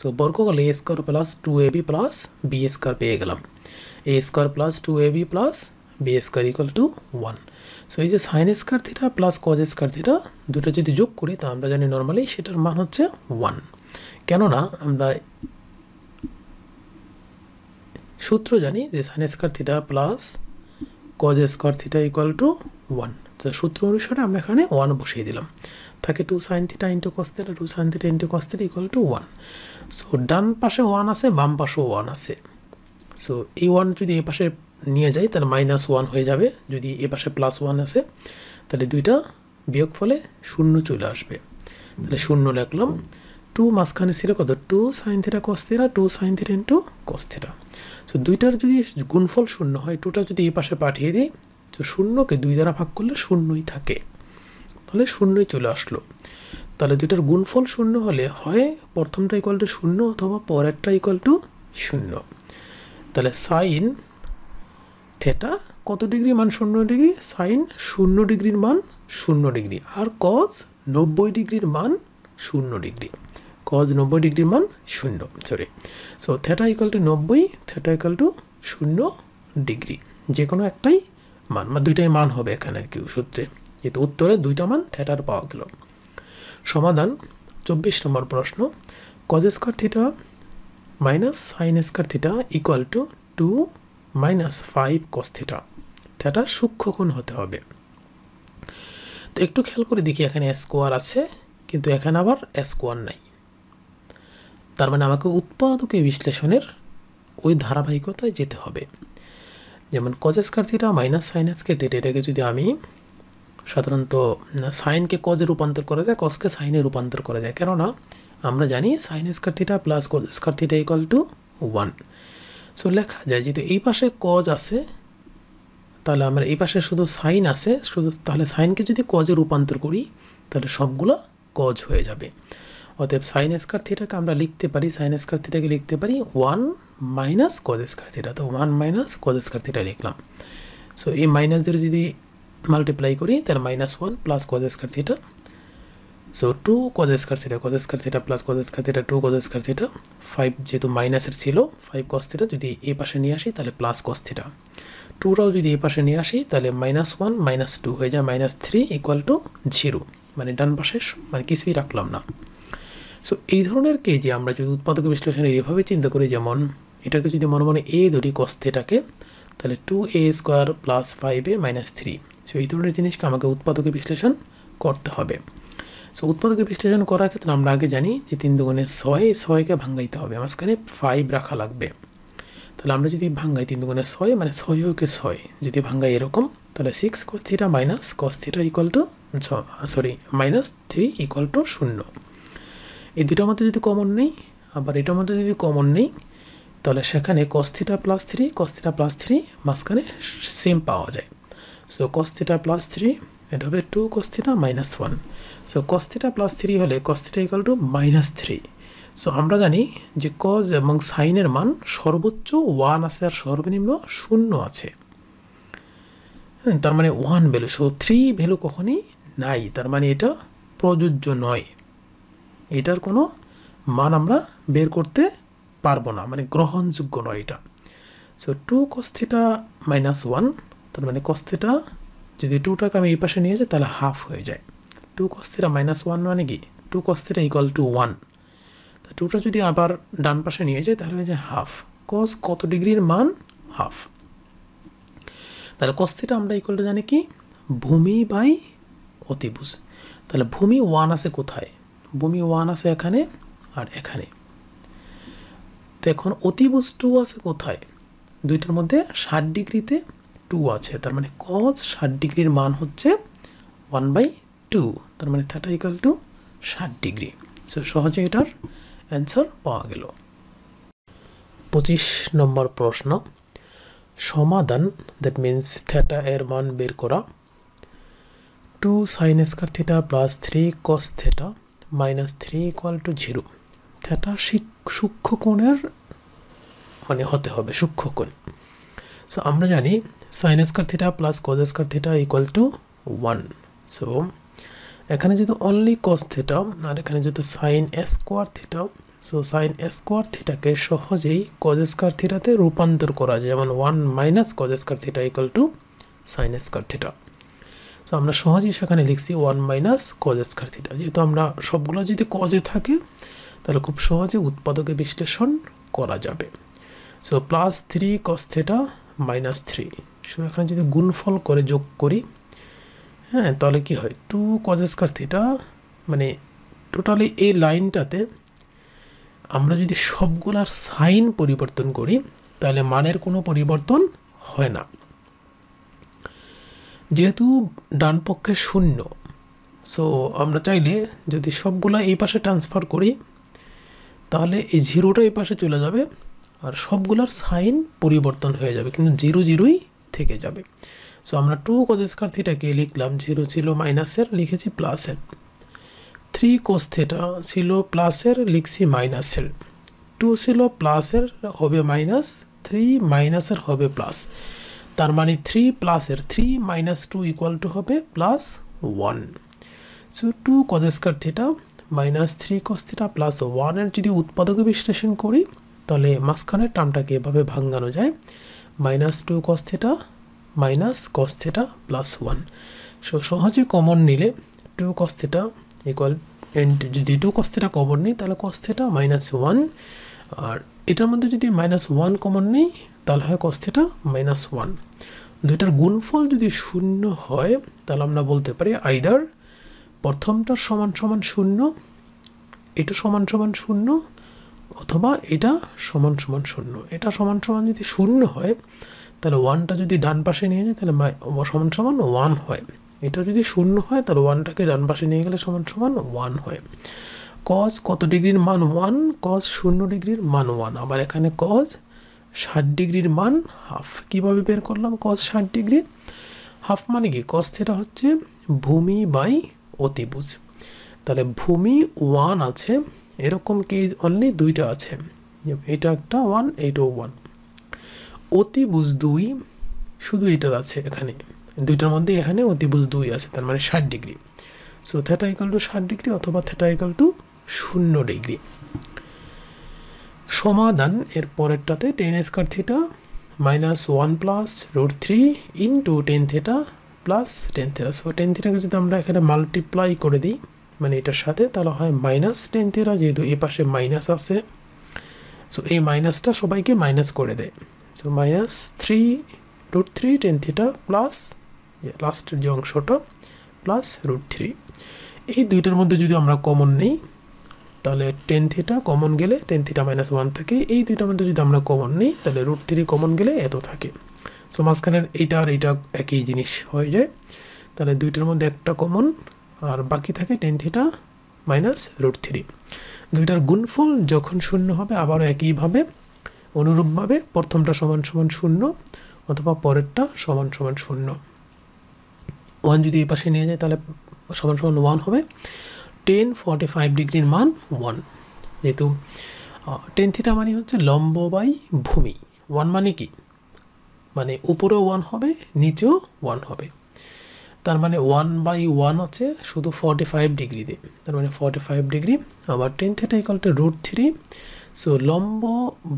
Speaker 1: সো বর্গ করলে A square plus two A B plus B square পেয়ে গেলাম A square plus two A B plus B square equal to one so এই যে sine square theta plus cos square theta দুটো যদি যোগ করি তো আমরা জানি নর্মালি সেটার মান হচ্ছে ওয়ান কেননা আমরা সূত্র জানি যে sine square theta plus cos square theta equal to one তো সূত্র অনুসারে আমরা এখানে ওয়ান বসিয়ে দিলাম থাকে two sine theta into cos theta two sine theta into cos theta equal to one so ডান পাশে ওয়ান আছে বাম পাশেও ওয়ান আছে সো এই ওয়ান যদি এ পাশে নিয়ে যাই তাহলে মাইনাস ওয়ান হয়ে যাবে যদি এ পাশে প্লাস ওয়ান আসে তাহলে দুইটা বিয়োগ ফলে শূন্য চলে আসবে তাহলে শূন্য লিখলাম টু মাঝখানে ছিল কত two sine theta cos two sine theta into cos theta so দুইটার যদি গুণফল শূন্য হয় টুটা যদি এ পাশে পাঠিয়ে দিই তো শূন্যকে দুই দ্বারা ভাগ করলে শূন্যই থাকে তাহলে শূন্যই চলে আসলো তাহলে দুইটার গুণফল শূন্য হলে হয় প্রথমটা ইকুয়াল টু শূন্য অথবা পরেরটা ইকুয়াল টু শূন্য তাহলে সাইন থেটা কত ডিগ্রি মান শূন্য ডিগ্রি সাইন শূন্য ডিগ্রির মান শূন্য ডিগ্রি আর কজ নব্বই ডিগ্রির মান শূন্য ডিগ্রি কজ নব্বই ডিগ্রির মান শূন্য sorry so theta equal to নব্বই থেটা ইকাল টু শূন্য ডিগ্রি যে কোনো একটাই মান বা মানে দুইটাই মান হবে এখানে আর কি সূত্রে যেহেতু উত্তরে দুইটা মান থেটার পাওয়া গেল সমাধান চব্বিশ নম্বর প্রশ্ন cos square theta minus sine square theta equal to two minus five cos theta সূক্ষ্ম কোণ হতে হবে তো একটু খেয়াল করে দেখি এখানে স্কোয়ার আছে কিন্তু এখানে আবার স্কোয়ার নাই তার মানে আমাকে উৎপাদকে বিশ্লেষণের ওই ধারাবাহিকতায় যেতে হবে যেমন কজেস কার্থিটা মাইনাস সাইনাসকে আজকে এটাকে যদি আমি সাধারণত সাইনকে কজে রূপান্তর করা যায় কসকে সাইনে রূপান্তর করা যায় কেননা আমরা জানি sine square plus cos square theta two one so লেখা যায় যেহেতু এই পাশে কজ আছে তাহলে আমরা এই পাশে শুধু সাইন আছে শুধু তাহলে সাইনকে যদি কজে রূপান্তর করি তাহলে সবগুলো কজ হয়ে যাবে অতএব সাইন স্কার থিটাকে আমরা লিখতে পারি সাইন স্কার থিটাকে লিখতে পারি one minus cos square theta তো one minus cos square theta লিখলাম সো এই মাইনাস ধরে যদি মাল্টিপ্লাই করি তাহলে minus one plus cos square theta so two cos square theta cos square theta plus cos square theta two cos square theta five যেহেতু মাইনাসের ছিল five cos theta যদি এ পাশে নিয়ে আসি তাহলে প্লাস কস থিটা টুটাও যদি এ পাশে নিয়ে আসি তাহলে মাইনাস ওয়ান মাইনাস টু হয়ে যায় minus three equal to zero মানে ডান পাশে মানে কিছুই রাখলাম না সো এই ধরনের কে যে আমরা যদি উৎপাদক বিশ্লেষণে এইভাবে চিন্তা করি যেমন এটাকে যদি মনে মনে এ ধরি কস থিটাকে তাহলে two A square plus five A minus three so এই ধরনের জিনিসকে আমাকে উৎপাদকে বিশ্লেষণ করতে হবে সো উৎপাদকে বিশ্লেষণ করার ক্ষেত্রে আমরা আগে জানি যে তিন দুগুণে ছয় ছয়কে ভাঙ্গাইতে হবে মাঝখানে ফাইভ রাখা লাগবে তাহলে আমরা যদি ভাঙ্গাই তিন দুগুণে ছয় মানে ছয় ওকে ছয় যদি ভাঙ্গাই এরকম তাহলে six cos theta minus cos theta equal to sorry minus three equal to শূন্য এই দুটার মধ্যে যদি কমন নেই আবার এটার মধ্যে যদি কমন নেই তাহলে সেখানে cos theta plus three cos theta plus three মাঝখানে সেম পাওয়া যায় সো কস্থিটা প্লাস থ্রি এটা হবে two cos theta minus one so cos theta plus three হলে cos theta equal to minus three so আমরা জানি যে কজ এবং সাইনের মান সর্বোচ্চ ওয়ান আছে আর সর্বনিম্ন শূন্য আছে হ্যাঁ, তার মানে one value so three value কখনই নাই তার মানে এটা প্রযোজ্য নয় এটার কোনো মান আমরা বের করতে পারবো না মানে গ্রহণযোগ্য নয় এটা so two cos theta minus one তার মানে কস্থিটা যদি টুটাকে আমি এই পাশে নিয়ে যাই তাহলে হাফ হয়ে যায় two cos theta minus one মানে কি two cos theta equal to one তা টুটা যদি আবার ডান পাশে নিয়ে যায় তাহলে হয়ে যায় হাফ কস কত ডিগ্রির মান হাফ তাহলে কস থিটা আমরা ইকুয়াল টু জানি কি ভূমি বাই অতিভুজ তাহলে ভূমি ওয়ান আছে কোথায় ভূমি ওয়ান আছে এখানে আর এখানে তো এখন অতিভুজ টু আছে কোথায় দুইটার মধ্যে ষাট ডিগ্রিতে টু আছে তার মানে কজ ষাট ডিগ্রির মান হচ্ছে ওয়ান বাই টু তার মানে থার্টা ইকাল টু ষাট ডিগ্রি সো সহজে এটার অ্যান্সার পাওয়া গেল পঁচিশ নম্বর প্রশ্ন সমাধান দ্যাট মিন্স থ্যাটা এর মান বের করা two sine square theta plus three cos theta minus three equal to zero theta সূক্ষ্ম কোণের মানে হতে হবে সূক্ষ্ম কোণ সো আমরা জানি sine square theta plus cos square theta equal to one so এখানে যেহেতু অনলি কস থিটা আর এখানে যেহেতু sine square theta so sine square থিটাকে সহজেই কজ স্কোয়ার থিটাতে রূপান্তর করা যায় যেমন one minus cos square theta equal to sine square theta so আমরা সহজেই সেখানে লিখছি one minus cos square theta যেহেতু আমরা সবগুলো যদি কজে থাকে তাহলে খুব সহজে উৎপাদকে বিশ্লেষণ করা যাবে so plus three cos theta minus three so এখানে যদি গুণফল করে যোগ করি হ্যাঁ তাহলে কি হয় টু কজ স্কোয়ার থিটা মানে টোটালি এই লাইনটাতে আমরা যদি সবগুলার সাইন পরিবর্তন করি তাহলে মানের কোনো পরিবর্তন হয় না যেহেতু ডান পক্ষে শূন্য সো আমরা চাইলে যদি সবগুলা এই পাশে ট্রান্সফার করি তাহলে এই জিরোটা এই পাশে চলে যাবে আর সবগুলার সাইন পরিবর্তন হয়ে যাবে কিন্তু জিরো জিরোই থেকে যাবে সো আমরা টু কোজ স্কোয়ার থিটাকে লিখলাম জিরো ছিল মাইনাসের লিখেছি প্লাসের থ্রি কোস থিটা ছিল প্লাসের লিখছি মাইনাসের টু ছিল প্লাসের হবে মাইনাস থ্রি মাইনাসের হবে প্লাস তার মানে থ্রি প্লাসের three minus two equal to হবে plus one so two cos square theta minus three cos theta plus ওয়ানের যদি উৎপাদক বিশ্লেষণ করি তাহলে মাঝখানের টার্মটাকে এভাবে ভাঙ্গানো যায় minus two cos theta minus cos theta plus one so সহজে কমন নিলে টু কস থেটা ইকুয়াল যদি টু কস থেটা কমন নেই তাহলে কস থেটা মাইনাস ওয়ান আর এটার মধ্যে যদি মাইনাস ওয়ান কমন নেই তাহলে হয় কস থেটা মাইনাস ওয়ান দুইটার গুণফল যদি শূন্য হয় তাহলে আমরা বলতে পারি আইদার প্রথমটার সমান সমান শূন্য এটা সমান সমান শূন্য অথবা এটা সমান সমান শূন্য এটা সমান সমান যদি শূন্য হয় তাহলে ওয়ানটা যদি ডান পাশে নিয়ে যায় তাহলে সমান সমান ওয়ান হয় এটা যদি শূন্য হয় তাহলে ওয়ানটাকে ডান পাশে নিয়ে গেলে সমান সমান ওয়ান হয় কজ কত ডিগ্রির মান ওয়ান কজ শূন্য ডিগ্রির মান ওয়ান আবার এখানে কজ ষাট ডিগ্রির মান হাফ কীভাবে বের করলাম কজ ষাট ডিগ্রি হাফ মানে কি কজ থেটা হচ্ছে ভূমি বাই অতিভুজ তাহলে ভূমি ওয়ান আছে এরকম কেজ অনলি দুইটা আছে এটা একটা ওয়ান এইটাও ওয়ান অতিভুজ দুই শুধু এটার আছে এখানে দুইটার মধ্যে এখানে বুজ দুই আছে তার মানে ষাট degree so theta equal to ষাট ডিগ্রি অথবা থেটা ইকাল টু শূন্য ডিগ্রি সমাধান এর পরেরটাতে tan square theta minus one plus root three into tan theta plus tan theta so tan থিটাকে যদি আমরা এখানে মাল্টিপ্লাই করে দিই মানে এটার সাথে তাহলে হয় মাইনাস টেন থিটা যেহেতু এ পাশে মাইনাস আছে সো এই মাইনাসটা সবাইকে মাইনাস করে দেয় so minus 3 root 3 tan theta plus last যে অংশটা প্লাস রুট থ্রি এই দুইটার মধ্যে যদি আমরা কমন নেই তাহলে টেন থিটা কমন গেলে টেন থিটা মাইনাস ওয়ান থাকে এই দুইটার মধ্যে যদি আমরা কমন নিই তাহলে রুট থ্রি কমন গেলে এত থাকে সো মাঝখানের এইটা আর এইটা একই জিনিস হয়ে যায় তাহলে দুইটার মধ্যে একটা কমন আর বাকি থাকে tan theta minus root three দুইটার গুণফল যখন শূন্য হবে আবারও একইভাবে অনুরূপভাবে প্রথমটা সমান সমান শূন্য অথবা পরেরটা সমান সমান শূন্য ওয়ান যদি এই পাশে নিয়ে যায় তাহলে সমান সমান ওয়ান হবে টেন ফর্টি ফাইভ ডিগ্রির মান ওয়ান যেহেতু টেন থিটা মানে হচ্ছে লম্ব বাই ভূমি ওয়ান মানে কি মানে উপরেও ওয়ান হবে নিচেও ওয়ান হবে তার মানে ওয়ান বাই ওয়ান আছে শুধু ফর্টি ফাইভ ডিগ্রিতে তার মানে ফর্টি ফাইভ ডিগ্রি আবার tan theta equal to root three so লম্ব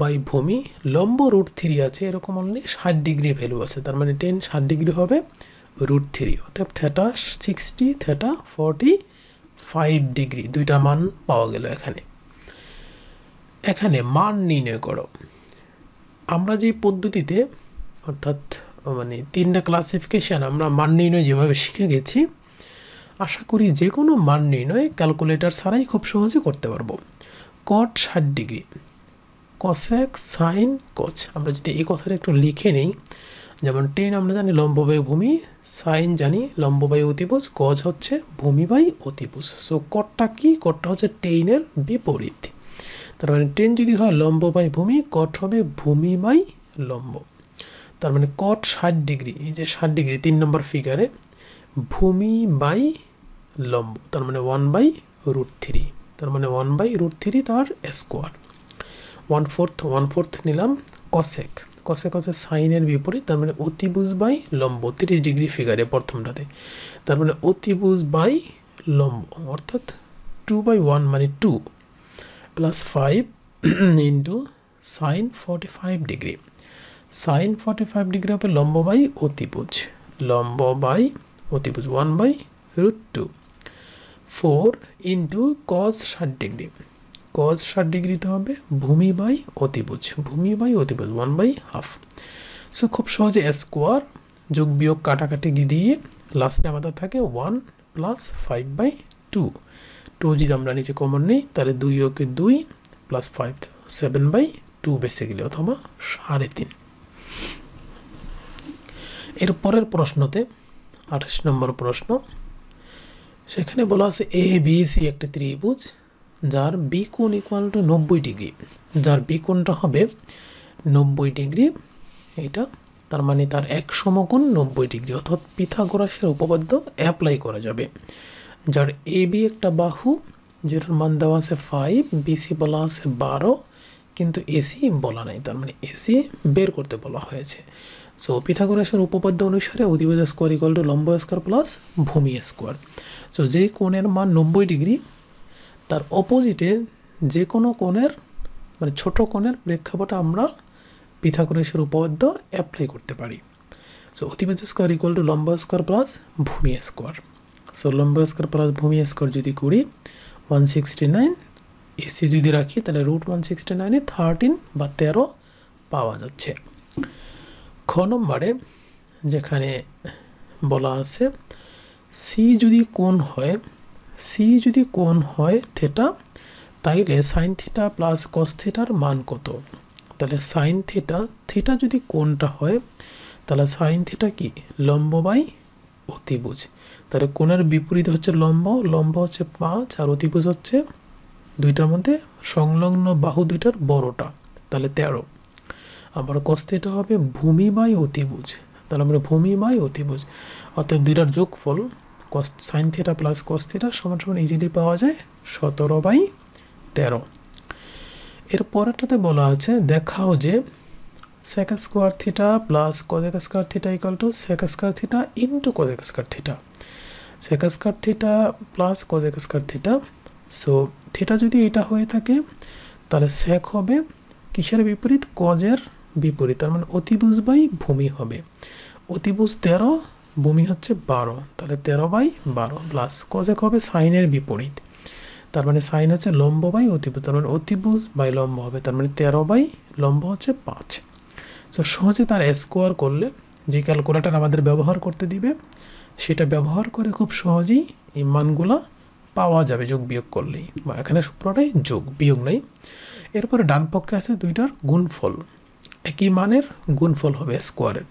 Speaker 1: বাই ভূমি লম্ব রুট থ্রি আছে এরকম অনলি ষাট ডিগ্রি ভ্যালু আছে তার মানে টেন ষাট ডিগ্রি হবে রুট থ্রি অর্থাৎ theta sixty theta forty five degree দুইটা মান পাওয়া গেল এখানে এখানে মান নির্ণয় করো আমরা যে পদ্ধতিতে অর্থাৎ মানে তিনটা ক্লাসিফিকেশান আমরা মান নির্ণয় যেভাবে শিখে গেছি আশা করি যে কোনো মান নির্ণয় ক্যালকুলেটর ছাড়াই খুব সহজে করতে পারবো কট ষাট ডিগ্রি কসেক সাইন কোচ আমরা যদি এই কথাটা একটু লিখে নিই যেমন টেন আমরা জানি লম্ববায়ু ভূমি সাইন জানি লম্ববায়ু অতিভুজ গজ হচ্ছে ভূমি বাই অতিভুজ সো কটটা কি কটটা হচ্ছে টেইনের বিপরীত তার মানে টেন যদি হয় লম্ব ভূমি কট হবে ভূমি বাই লম্ব তার মানে কট ষাট ডিগ্রি এই যে ষাট ডিগ্রি তিন নম্বর ফিগারে ভূমি বাই লম্ব তার মানে ওয়ান বাই রুট থ্রি তার মানে ওয়ান বাই রুট থ্রি তার square one fourth one fourth নিলাম কসেক কসেক হচ্ছে সাইনের বিপরীত তার মানে অতিবুজ বাই লম্ব তিরিশ ডিগ্রি ফিগারে প্রথমটাতে তার মানে অতিবুজ বাই লম্ব অর্থাৎ টু বাই ওয়ান মানে two plus five into sine forty five degree sine forty five degree হবে লম্ব বাই অতিবুজ লম্ব বাই অতিবুজ one by root two four into cos ষাট ডিগ্রি কজ ষাট ডিগ্রিতে হবে ভূমি বাই অতিভুজ ভূমি বাই অতিভুজ ওয়ান বাই হাফ সো খুব সহজে স্কোয়ার যোগ বিয়োগ কাটাকাটি দিয়ে লাস্টে আমাদের থাকে one plus five by two two যদি আমরা নিচে কমন নেই তাহলে দুই ওকে দুই plus five seven by two বেসে গেলে অথবা সাড়ে তিন এর পরের প্রশ্নতে আঠাশ নম্বর প্রশ্ন সেখানে বলা আছে এ বি সি একটি ত্রিভুজ যার বি কোণ ইকুয়াল টু নব্বই ডিগ্রি যার বি কোণটা হবে নব্বই ডিগ্রি এটা তার মানে তার এক সমকোণ নব্বই ডিগ্রি অর্থাৎ পিথাগোরাসের উপপাদ্য অ্যাপ্লাই করা যাবে যার এ বি একটা বাহু যেটার মান দেওয়া আছে ফাইভ বিসি বলা আছে বারো কিন্তু এসি বলা নাই তার মানে এসি বের করতে বলা হয়েছে সো পিথাগোরাসের উপপাদ্য অনুসারে অধিবেদ স্কোয়ার ইকুয়াল টু লম্ব স্কোয়ার প্লাস ভূমি স্কোয়ার সো যে কোণের মান নব্বই ডিগ্রি তার অপোজিটে যে কোনো কোণের মানে ছোট কোণের প্রেক্ষাপট আমরা পিথাগোরাসের উপপাদ্য অ্যাপ্লাই করতে পারি সো অতিভুজ স্কোয়ার ইকুয়াল টু লম্বা স্কোয়ার প্লাস ভূমি স্কোয়ার সো লম্বা স্কোয়ার প্লাস ভূমি স্কোয়ার যদি করি ওয়ান সিক্সটি নাইন এসি যদি রাখি তাহলে রুট ওয়ান সিক্সটি নাইনে থার্টিন বা তেরো পাওয়া যাচ্ছে খ নম্বরে যেখানে বলা আছে সি যদি কোণ হয় সি যদি কোণ হয় থেটা তাইলে সাইন থিটা প্লাস কস থিটার মান কত তাহলে সাইন থিটা থিটা যদি কোণটা হয় তাহলে সাইন থিটা কি লম্ব বাই অতিভুজ তাহলে কোণের বিপরীত হচ্ছে লম্ব লম্ব হচ্ছে পাঁচ আর অতিভুজ হচ্ছে দুইটার মধ্যে সংলগ্ন বাহু দুইটার বড়টা তাহলে তেরো আবার কস্তিটা হবে ভূমি বাই অতিভুজ তাহলে আমরা ভূমি বাই অতিভুজ অর্থাৎ দুইটার যোগফল cos sine theta plus cos theta সমান সমান ইজিলি পাওয়া যায় সতেরো বাই তেরো এর পরেরটাতে বলা আছে দেখাও যে sec square theta plus cosec square theta equal to sec square theta into cosec square theta sec square theta plus cosec square theta so theta যদি এটা হয়ে থাকে তাহলে সেক হবে কিসের বিপরীত কজের বিপরীত তার মানে অতিভুজ বাই ভূমি হবে অতিভুজ তেরো ভূমি হচ্ছে বারো তাহলে তেরো বাই বারো প্লাস কজেক হবে সাইনের বিপরীত তার মানে সাইন হচ্ছে লম্ব বাই অতিভূত তার মানে অতিভুজ বাই লম্ব হবে তার মানে তেরো বাই লম্ব হচ্ছে পাঁচ সো সহজে তার স্কোয়ার করলে যে ক্যালকুলেটার আমাদের ব্যবহার করতে দিবে সেটা ব্যবহার করে খুব সহজেই এই মানগুলা পাওয়া যাবে যোগ বিয়োগ করলেই বা এখানে সুপ্রটাই যোগ বিয়োগ নেই এরপরে ডান পক্ষে আছে দুইটার গুণফল একই মানের গুণফল হবে স্কোয়ারের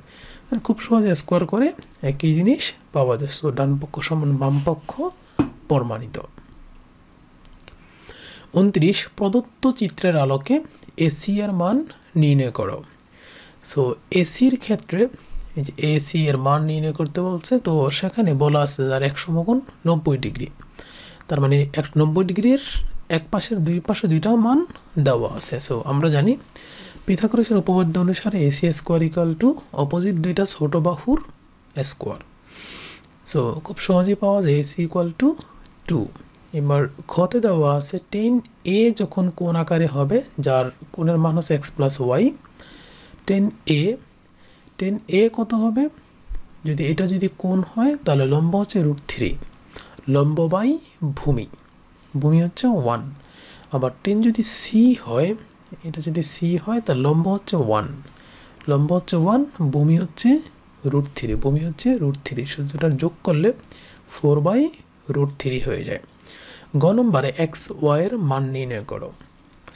Speaker 1: খুব সহজে স্কোয়ার করে একই জিনিস পাওয়া যায় সো ডান পক্ষ সমান বাম পক্ষ প্রমাণিত উনত্রিশ প্রদত্ত চিত্রের আলোকে এসি এর মান নির্ণয় করো সো এসির ক্ষেত্রে এই যে এসি এর মান নির্ণয় করতে বলছে তো সেখানে বলা আছে যার এক সমগুণ নব্বই ডিগ্রি তার মানে এক নব্বই ডিগ্রির এক পাশের দুই পাশে দুইটা মান দেওয়া আছে সো আমরা জানি পিথাগোরাসের উপপাদ্য অনুসারে AC square equal to opposite দুইটা ছোট বাহুর স্কোয়ার সো খুব সহজেই পাওয়া যায় এসি ইকুয়াল টু টু এবার খতে দেওয়া আছে টেন এ যখন কোন আকারে হবে যার কোনের মান হচ্ছে X plus Y tan A tan A কত হবে যদি এটা যদি কোন হয় তাহলে লম্ব হচ্ছে রুট থ্রি লম্ব বাই ভূমি ভূমি হচ্ছে ওয়ান আবার টেন যদি সি হয় এটা যদি সি হয় তার লম্ব হচ্ছে ওয়ান লম্ব হচ্ছে ওয়ান বমি হচ্ছে রুট থ্রি বমি হচ্ছে রুট থ্রি শুধু যোগ করলে ফোর বাই রুট থ্রি হয়ে যায় গ নম্বরে এক্স ওয়াইয়ের মান নির্ণয় করো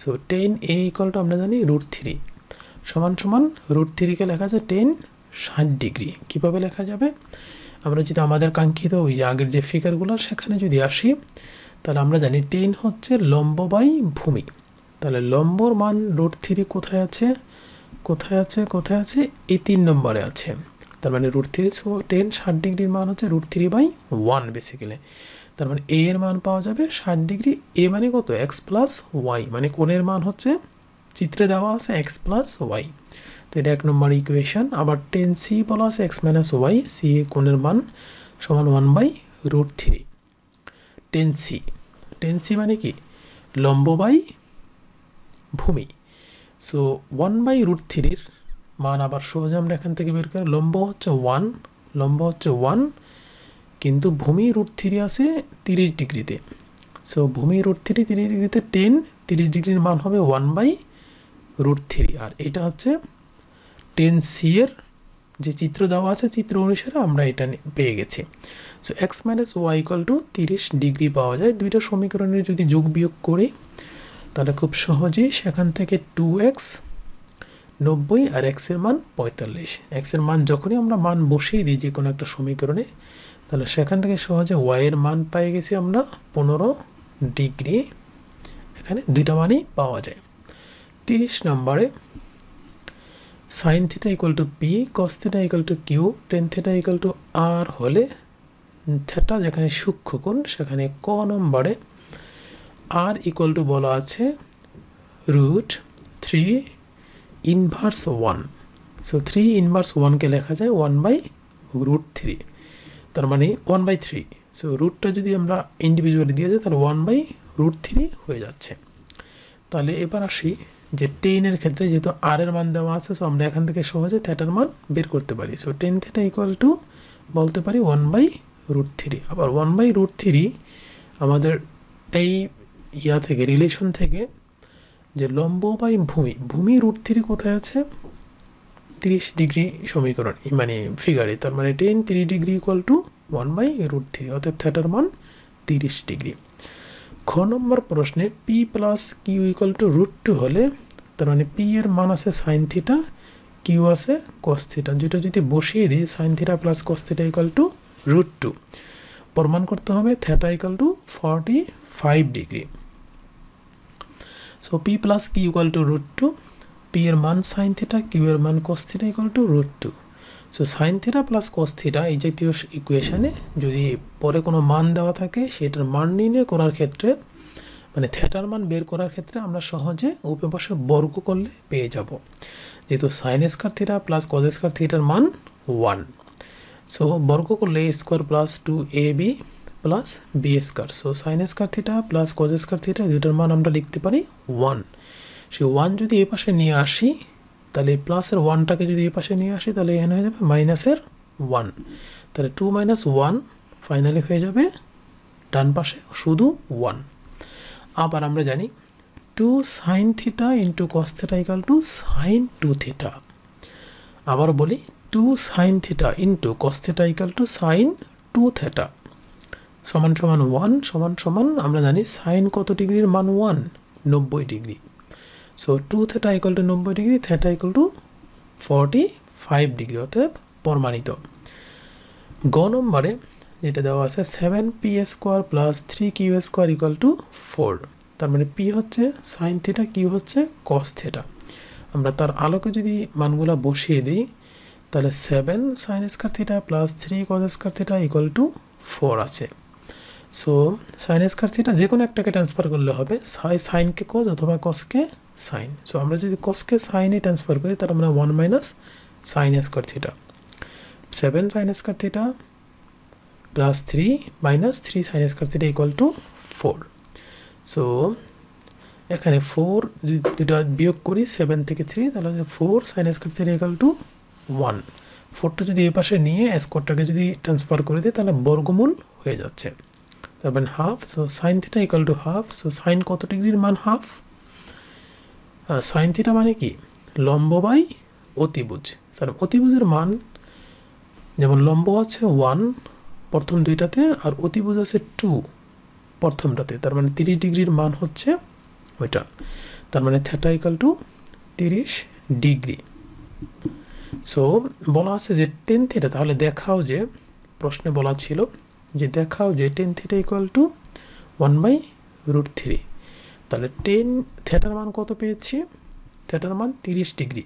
Speaker 1: সো টেন এ ইকলটা আমরা জানি রুট থ্রি সমান সমান রুট থ্রিকে লেখা যায় টেন ষাট ডিগ্রি কীভাবে লেখা যাবে আমরা যদি আমাদের কাঙ্ক্ষিত ওই যে আগের যে ফিগারগুলো সেখানে যদি আসি তাহলে আমরা জানি টেন হচ্ছে লম্ব বাই ভূমি তাহলে লম্বর মান রুট থ্রি কোথায় আছে কোথায় আছে কোথায় আছে এই তিন নম্বরে আছে তার মানে রুট থ্রি টেন ষাট ডিগ্রির মান হচ্ছে root three by one basically তার মানে এ এর মান পাওয়া যাবে ষাট ডিগ্রি এ মানে কত এক্স প্লাস ওয়াই মানে কোণের মান হচ্ছে চিত্রে দেওয়া আছে এক্স প্লাস ওয়াই তো এটা এক নম্বর ইকুয়েশন আবার টেন সি বলা আছে X minus Y C A কোণের মান সমান one by root three tan C tan C মানে কি লম্ব বাই ভূমি সো ওয়ান বাই রুট থ্রির মান আবার সহজে আমরা এখান থেকে বের করি লম্ব হচ্ছে ওয়ান লম্ব হচ্ছে ওয়ান কিন্তু ভূমি রুট থ্রি আছে তিরিশ ডিগ্রিতে সো ভূমি রুট থ্রি তিরিশ ডিগ্রিতে টেন তিরিশ ডিগ্রির মান হবে ওয়ান বাই রুট থ্রি আর এটা হচ্ছে টেন সি এর যে চিত্র দেওয়া আছে চিত্র অনুসারে আমরা এটা পেয়ে গেছি so X minus Y equal to তিরিশ ডিগ্রি পাওয়া যায় দুইটা সমীকরণের যদি যোগ বিয়োগ করে তাহলে খুব সহজেই সেখান থেকে টু এক্স নব্বই আর এক্সের মান পঁয়তাল্লিশ এক্সের মান যখনই আমরা মান বসিয়ে দিই যে কোনো একটা সমীকরণে তাহলে সেখান থেকে সহজে ওয়াইয়ের মান পাই গেছি আমরা পনেরো ডিগ্রি এখানে দুইটা মানই পাওয়া যায় তিরিশ নম্বরে sine theta equal to P cos theta equal to Q tan theta equal to R হলে থেটা যেখানে সূক্ষ্মকোণ সেখানে ক নম্বরে আর ইকুয়াল টু বলা আছে root three inverse one so three inverse ওয়ানকে লেখা যায় ওয়ান বাই রুট থ্রি তার মানে ওয়ান বাই থ্রি সো রুটটা যদি আমরা ইন্ডিভিজুয়ালি দিয়ে যাই তাহলে ওয়ান বাই রুট থ্রি হয়ে যাচ্ছে তাহলে এবার আসি যে টেনের ক্ষেত্রে যেহেতু আর এর মান দেওয়া আছে সো আমরা এখান থেকে সহজে থ্যাটার মান বের করতে পারি so tan theta equal to বলতে পারি ওয়ান বাই রুট থ্রি আবার ওয়ান বাই রুট থ্রি আমাদের এই ইয়া থেকে রিলেশন থেকে যে লম্ব বাই ভূমি ভূমি রুট থ্রি কোথায় আছে তিরিশ ডিগ্রি সমীকরণ মানে ফিগারে তার মানে টেন তিরিশ degree equal to one by root three অর্থাৎ থ্যাটার মান তিরিশ ডিগ্রি খ নম্বর প্রশ্নে P plus Q equal to root two হলে তার মানে পি এর মান আছে সাইন থিটা কিউ আছে কস থিটা যেটা যদি বসিয়ে দিই sine theta plus cos theta equal to root two প্রমাণ করতে হবে theta equal to forty five degree so P plus Q equal to root two P এর মান সাইন থিটা কিউ এর মান cos theta equal to root two so sine theta plus cos theta এই জাতীয় ইকুয়েশানে যদি পরে কোনো মান দেওয়া থাকে সেটার মান নির্ণয় করার ক্ষেত্রে মানে থিয়েটার মান বের করার ক্ষেত্রে আমরা সহজে উপপাশে বর্গ করলে পেয়ে যাব যেহেতু sine square theta plus cos square থিটার মান ওয়ান সো বর্গ করলে square plus two A B plus B square so sine square theta plus cos square theta দুটার মান আমরা লিখতে পারি ওয়ান সে ওয়ান যদি এ পাশে নিয়ে আসি তাহলে প্লাসের ওয়ানটাকে যদি এ পাশে নিয়ে আসি তাহলে এন হয়ে যাবে মাইনাসের ওয়ান তাহলে টু মাইনাস ওয়ান ফাইনালি হয়ে যাবে ডান পাশে শুধু ওয়ান আবার আমরা জানি two sine theta into cos theta equal to sine two theta আবার বলি two sine theta into cos theta equal to sine two theta সমান সমান ওয়ান সমান সমান আমরা জানি সাইন কত ডিগ্রির মান ওয়ান নব্বই degree so two theta equal to নব্বই degree theta equal to forty five degree অতএব প্রমাণিত গ নম্বরে যেটা দেওয়া আছে seven P square plus three Q square equal to four তার মানে পি হচ্ছে সাইন থেটা কিউ হচ্ছে কস থেটা আমরা তার আলোকে যদি মানগুলা বসিয়ে দিই তাহলে seven sine square theta plus three cos square theta equal to four আছে সো সাইন স্কোয়ার থিটা যে কোনো একটাকে ট্রান্সফার করলে হবে সাই সাইনকে কজ অথবা কসকে সাইন সো আমরা যদি কসকে সাইনে ট্রান্সফার করি তাহলে আমরা one minus sine square theta seven sine square theta plus three minus three sine square theta equal to four so এখানে ফোর দুটা বিয়োগ করি সেভেন থেকে থ্রি তাহলে four sine square theta equal to one ফোরটা যদি এ পাশে নিয়ে স্কোয়ারটাকে যদি ট্রান্সফার করে দিই তাহলে বর্গমূল হয়ে যাচ্ছে তারপর half so sine theta equal to half so sine কত ডিগ্রির মান হাফ সাইন থিটা মানে কি লম্ব বাই অতিভুজ স্যার অতিভুজের মান যেমন লম্ব আছে ওয়ান প্রথম দুইটাতে আর অতিভুজ আছে টু প্রথমটাতে তার মানে তিরিশ ডিগ্রির মান হচ্ছে ওইটা তার মানে থেটা ইকাল টু তিরিশ ডিগ্রি সো বলা আছে যে টেন থিটা তাহলে দেখাও যে প্রশ্নে বলা ছিল যে দেখাও যে tan theta equal to one by root three তাহলে টেন থিটার মান কত পেয়েছি থিটার মান তিরিশ ডিগ্রি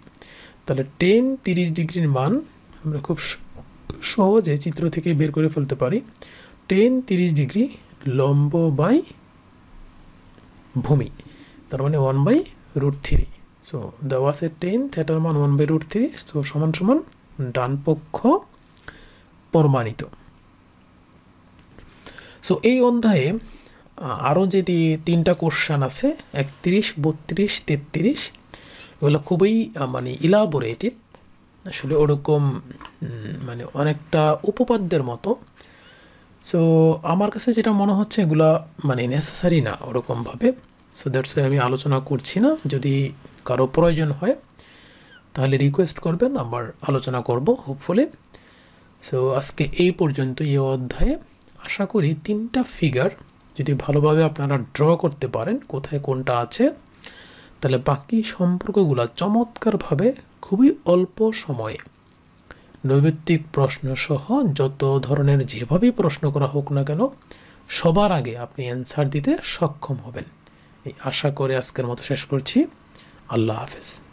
Speaker 1: তাহলে টেন তিরিশ ডিগ্রির মান আমরা খুব সহজে চিত্র থেকে বের করে ফেলতে পারি টেন তিরিশ ডিগ্রি লম্ব বাই ভূমি তার মানে one by root three so দেওয়া আছে টেন থিটার মান one by root three so সমান সমান ডান পক্ষ প্রমাণিত সো এই অধ্যায়ে আরও যদি তিনটা কোশ্চান আছে একত্রিশ বত্রিশ তেত্রিশ এগুলো খুবই মানে ইলাবোরেটেড আসলে ওরকম মানে অনেকটা উপপাদ্যের মতো সো আমার কাছে যেটা মনে হচ্ছে এগুলা মানে নেসেসারি না ওরকমভাবে সো দ্যাটস ওয়ে আমি আলোচনা করছি না যদি কারো প্রয়োজন হয় তাহলে রিকোয়েস্ট করবেন আবার আলোচনা করব হোপফুলি সো আজকে এই পর্যন্ত এই অধ্যায়ে আশা করি তিনটা ফিগার যদি ভালোভাবে আপনারা ড্র করতে পারেন কোথায় কোনটা আছে তাহলে বাকি সম্পর্কগুলো চমৎকারভাবে খুবই অল্প সময়ে প্রশ্ন প্রশ্নসহ যত ধরনের যেভাবেই প্রশ্ন করা হোক না কেন সবার আগে আপনি অ্যান্সার দিতে সক্ষম হবেন এই আশা করে আজকের মতো শেষ করছি আল্লাহ হাফেজ